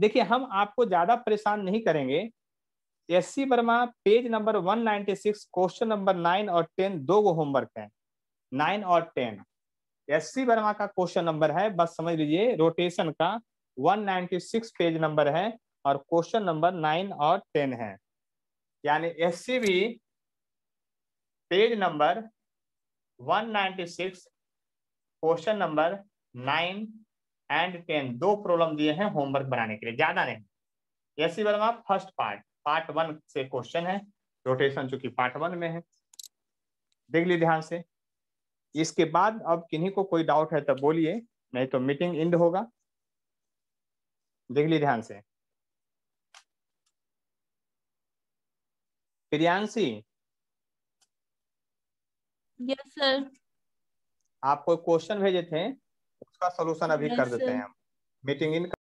देखिए हम आपको ज्यादा परेशान नहीं करेंगे S C Verma page number 196 question number nine और टेन दो गो होमवर्क है नाइन और टेन एस सी वर्मा का क्वेश्चन नंबर है बस समझ लीजिए रोटेशन का 196 पेज नंबर है और क्वेश्चन नंबर नाइन और टेन है यानी S C page number 196 question number nine and ten दो प्रॉब्लम दिए हैं होमवर्क बनाने के लिए ज्यादा नहीं S C Verma first part part one से क्वेश्चन है रोटेशन चूंकि पार्ट वन में है देख ली ध्यान से इसके बाद अब किन्हीं को कोई डाउट है तो बोलिए नहीं तो मीटिंग इंड होगा देख ली ध्यान से प्रियांशी यस सर आपको क्वेश्चन भेजे थे उसका सोल्यूशन अभी yes, कर देते हैं हम मीटिंग इन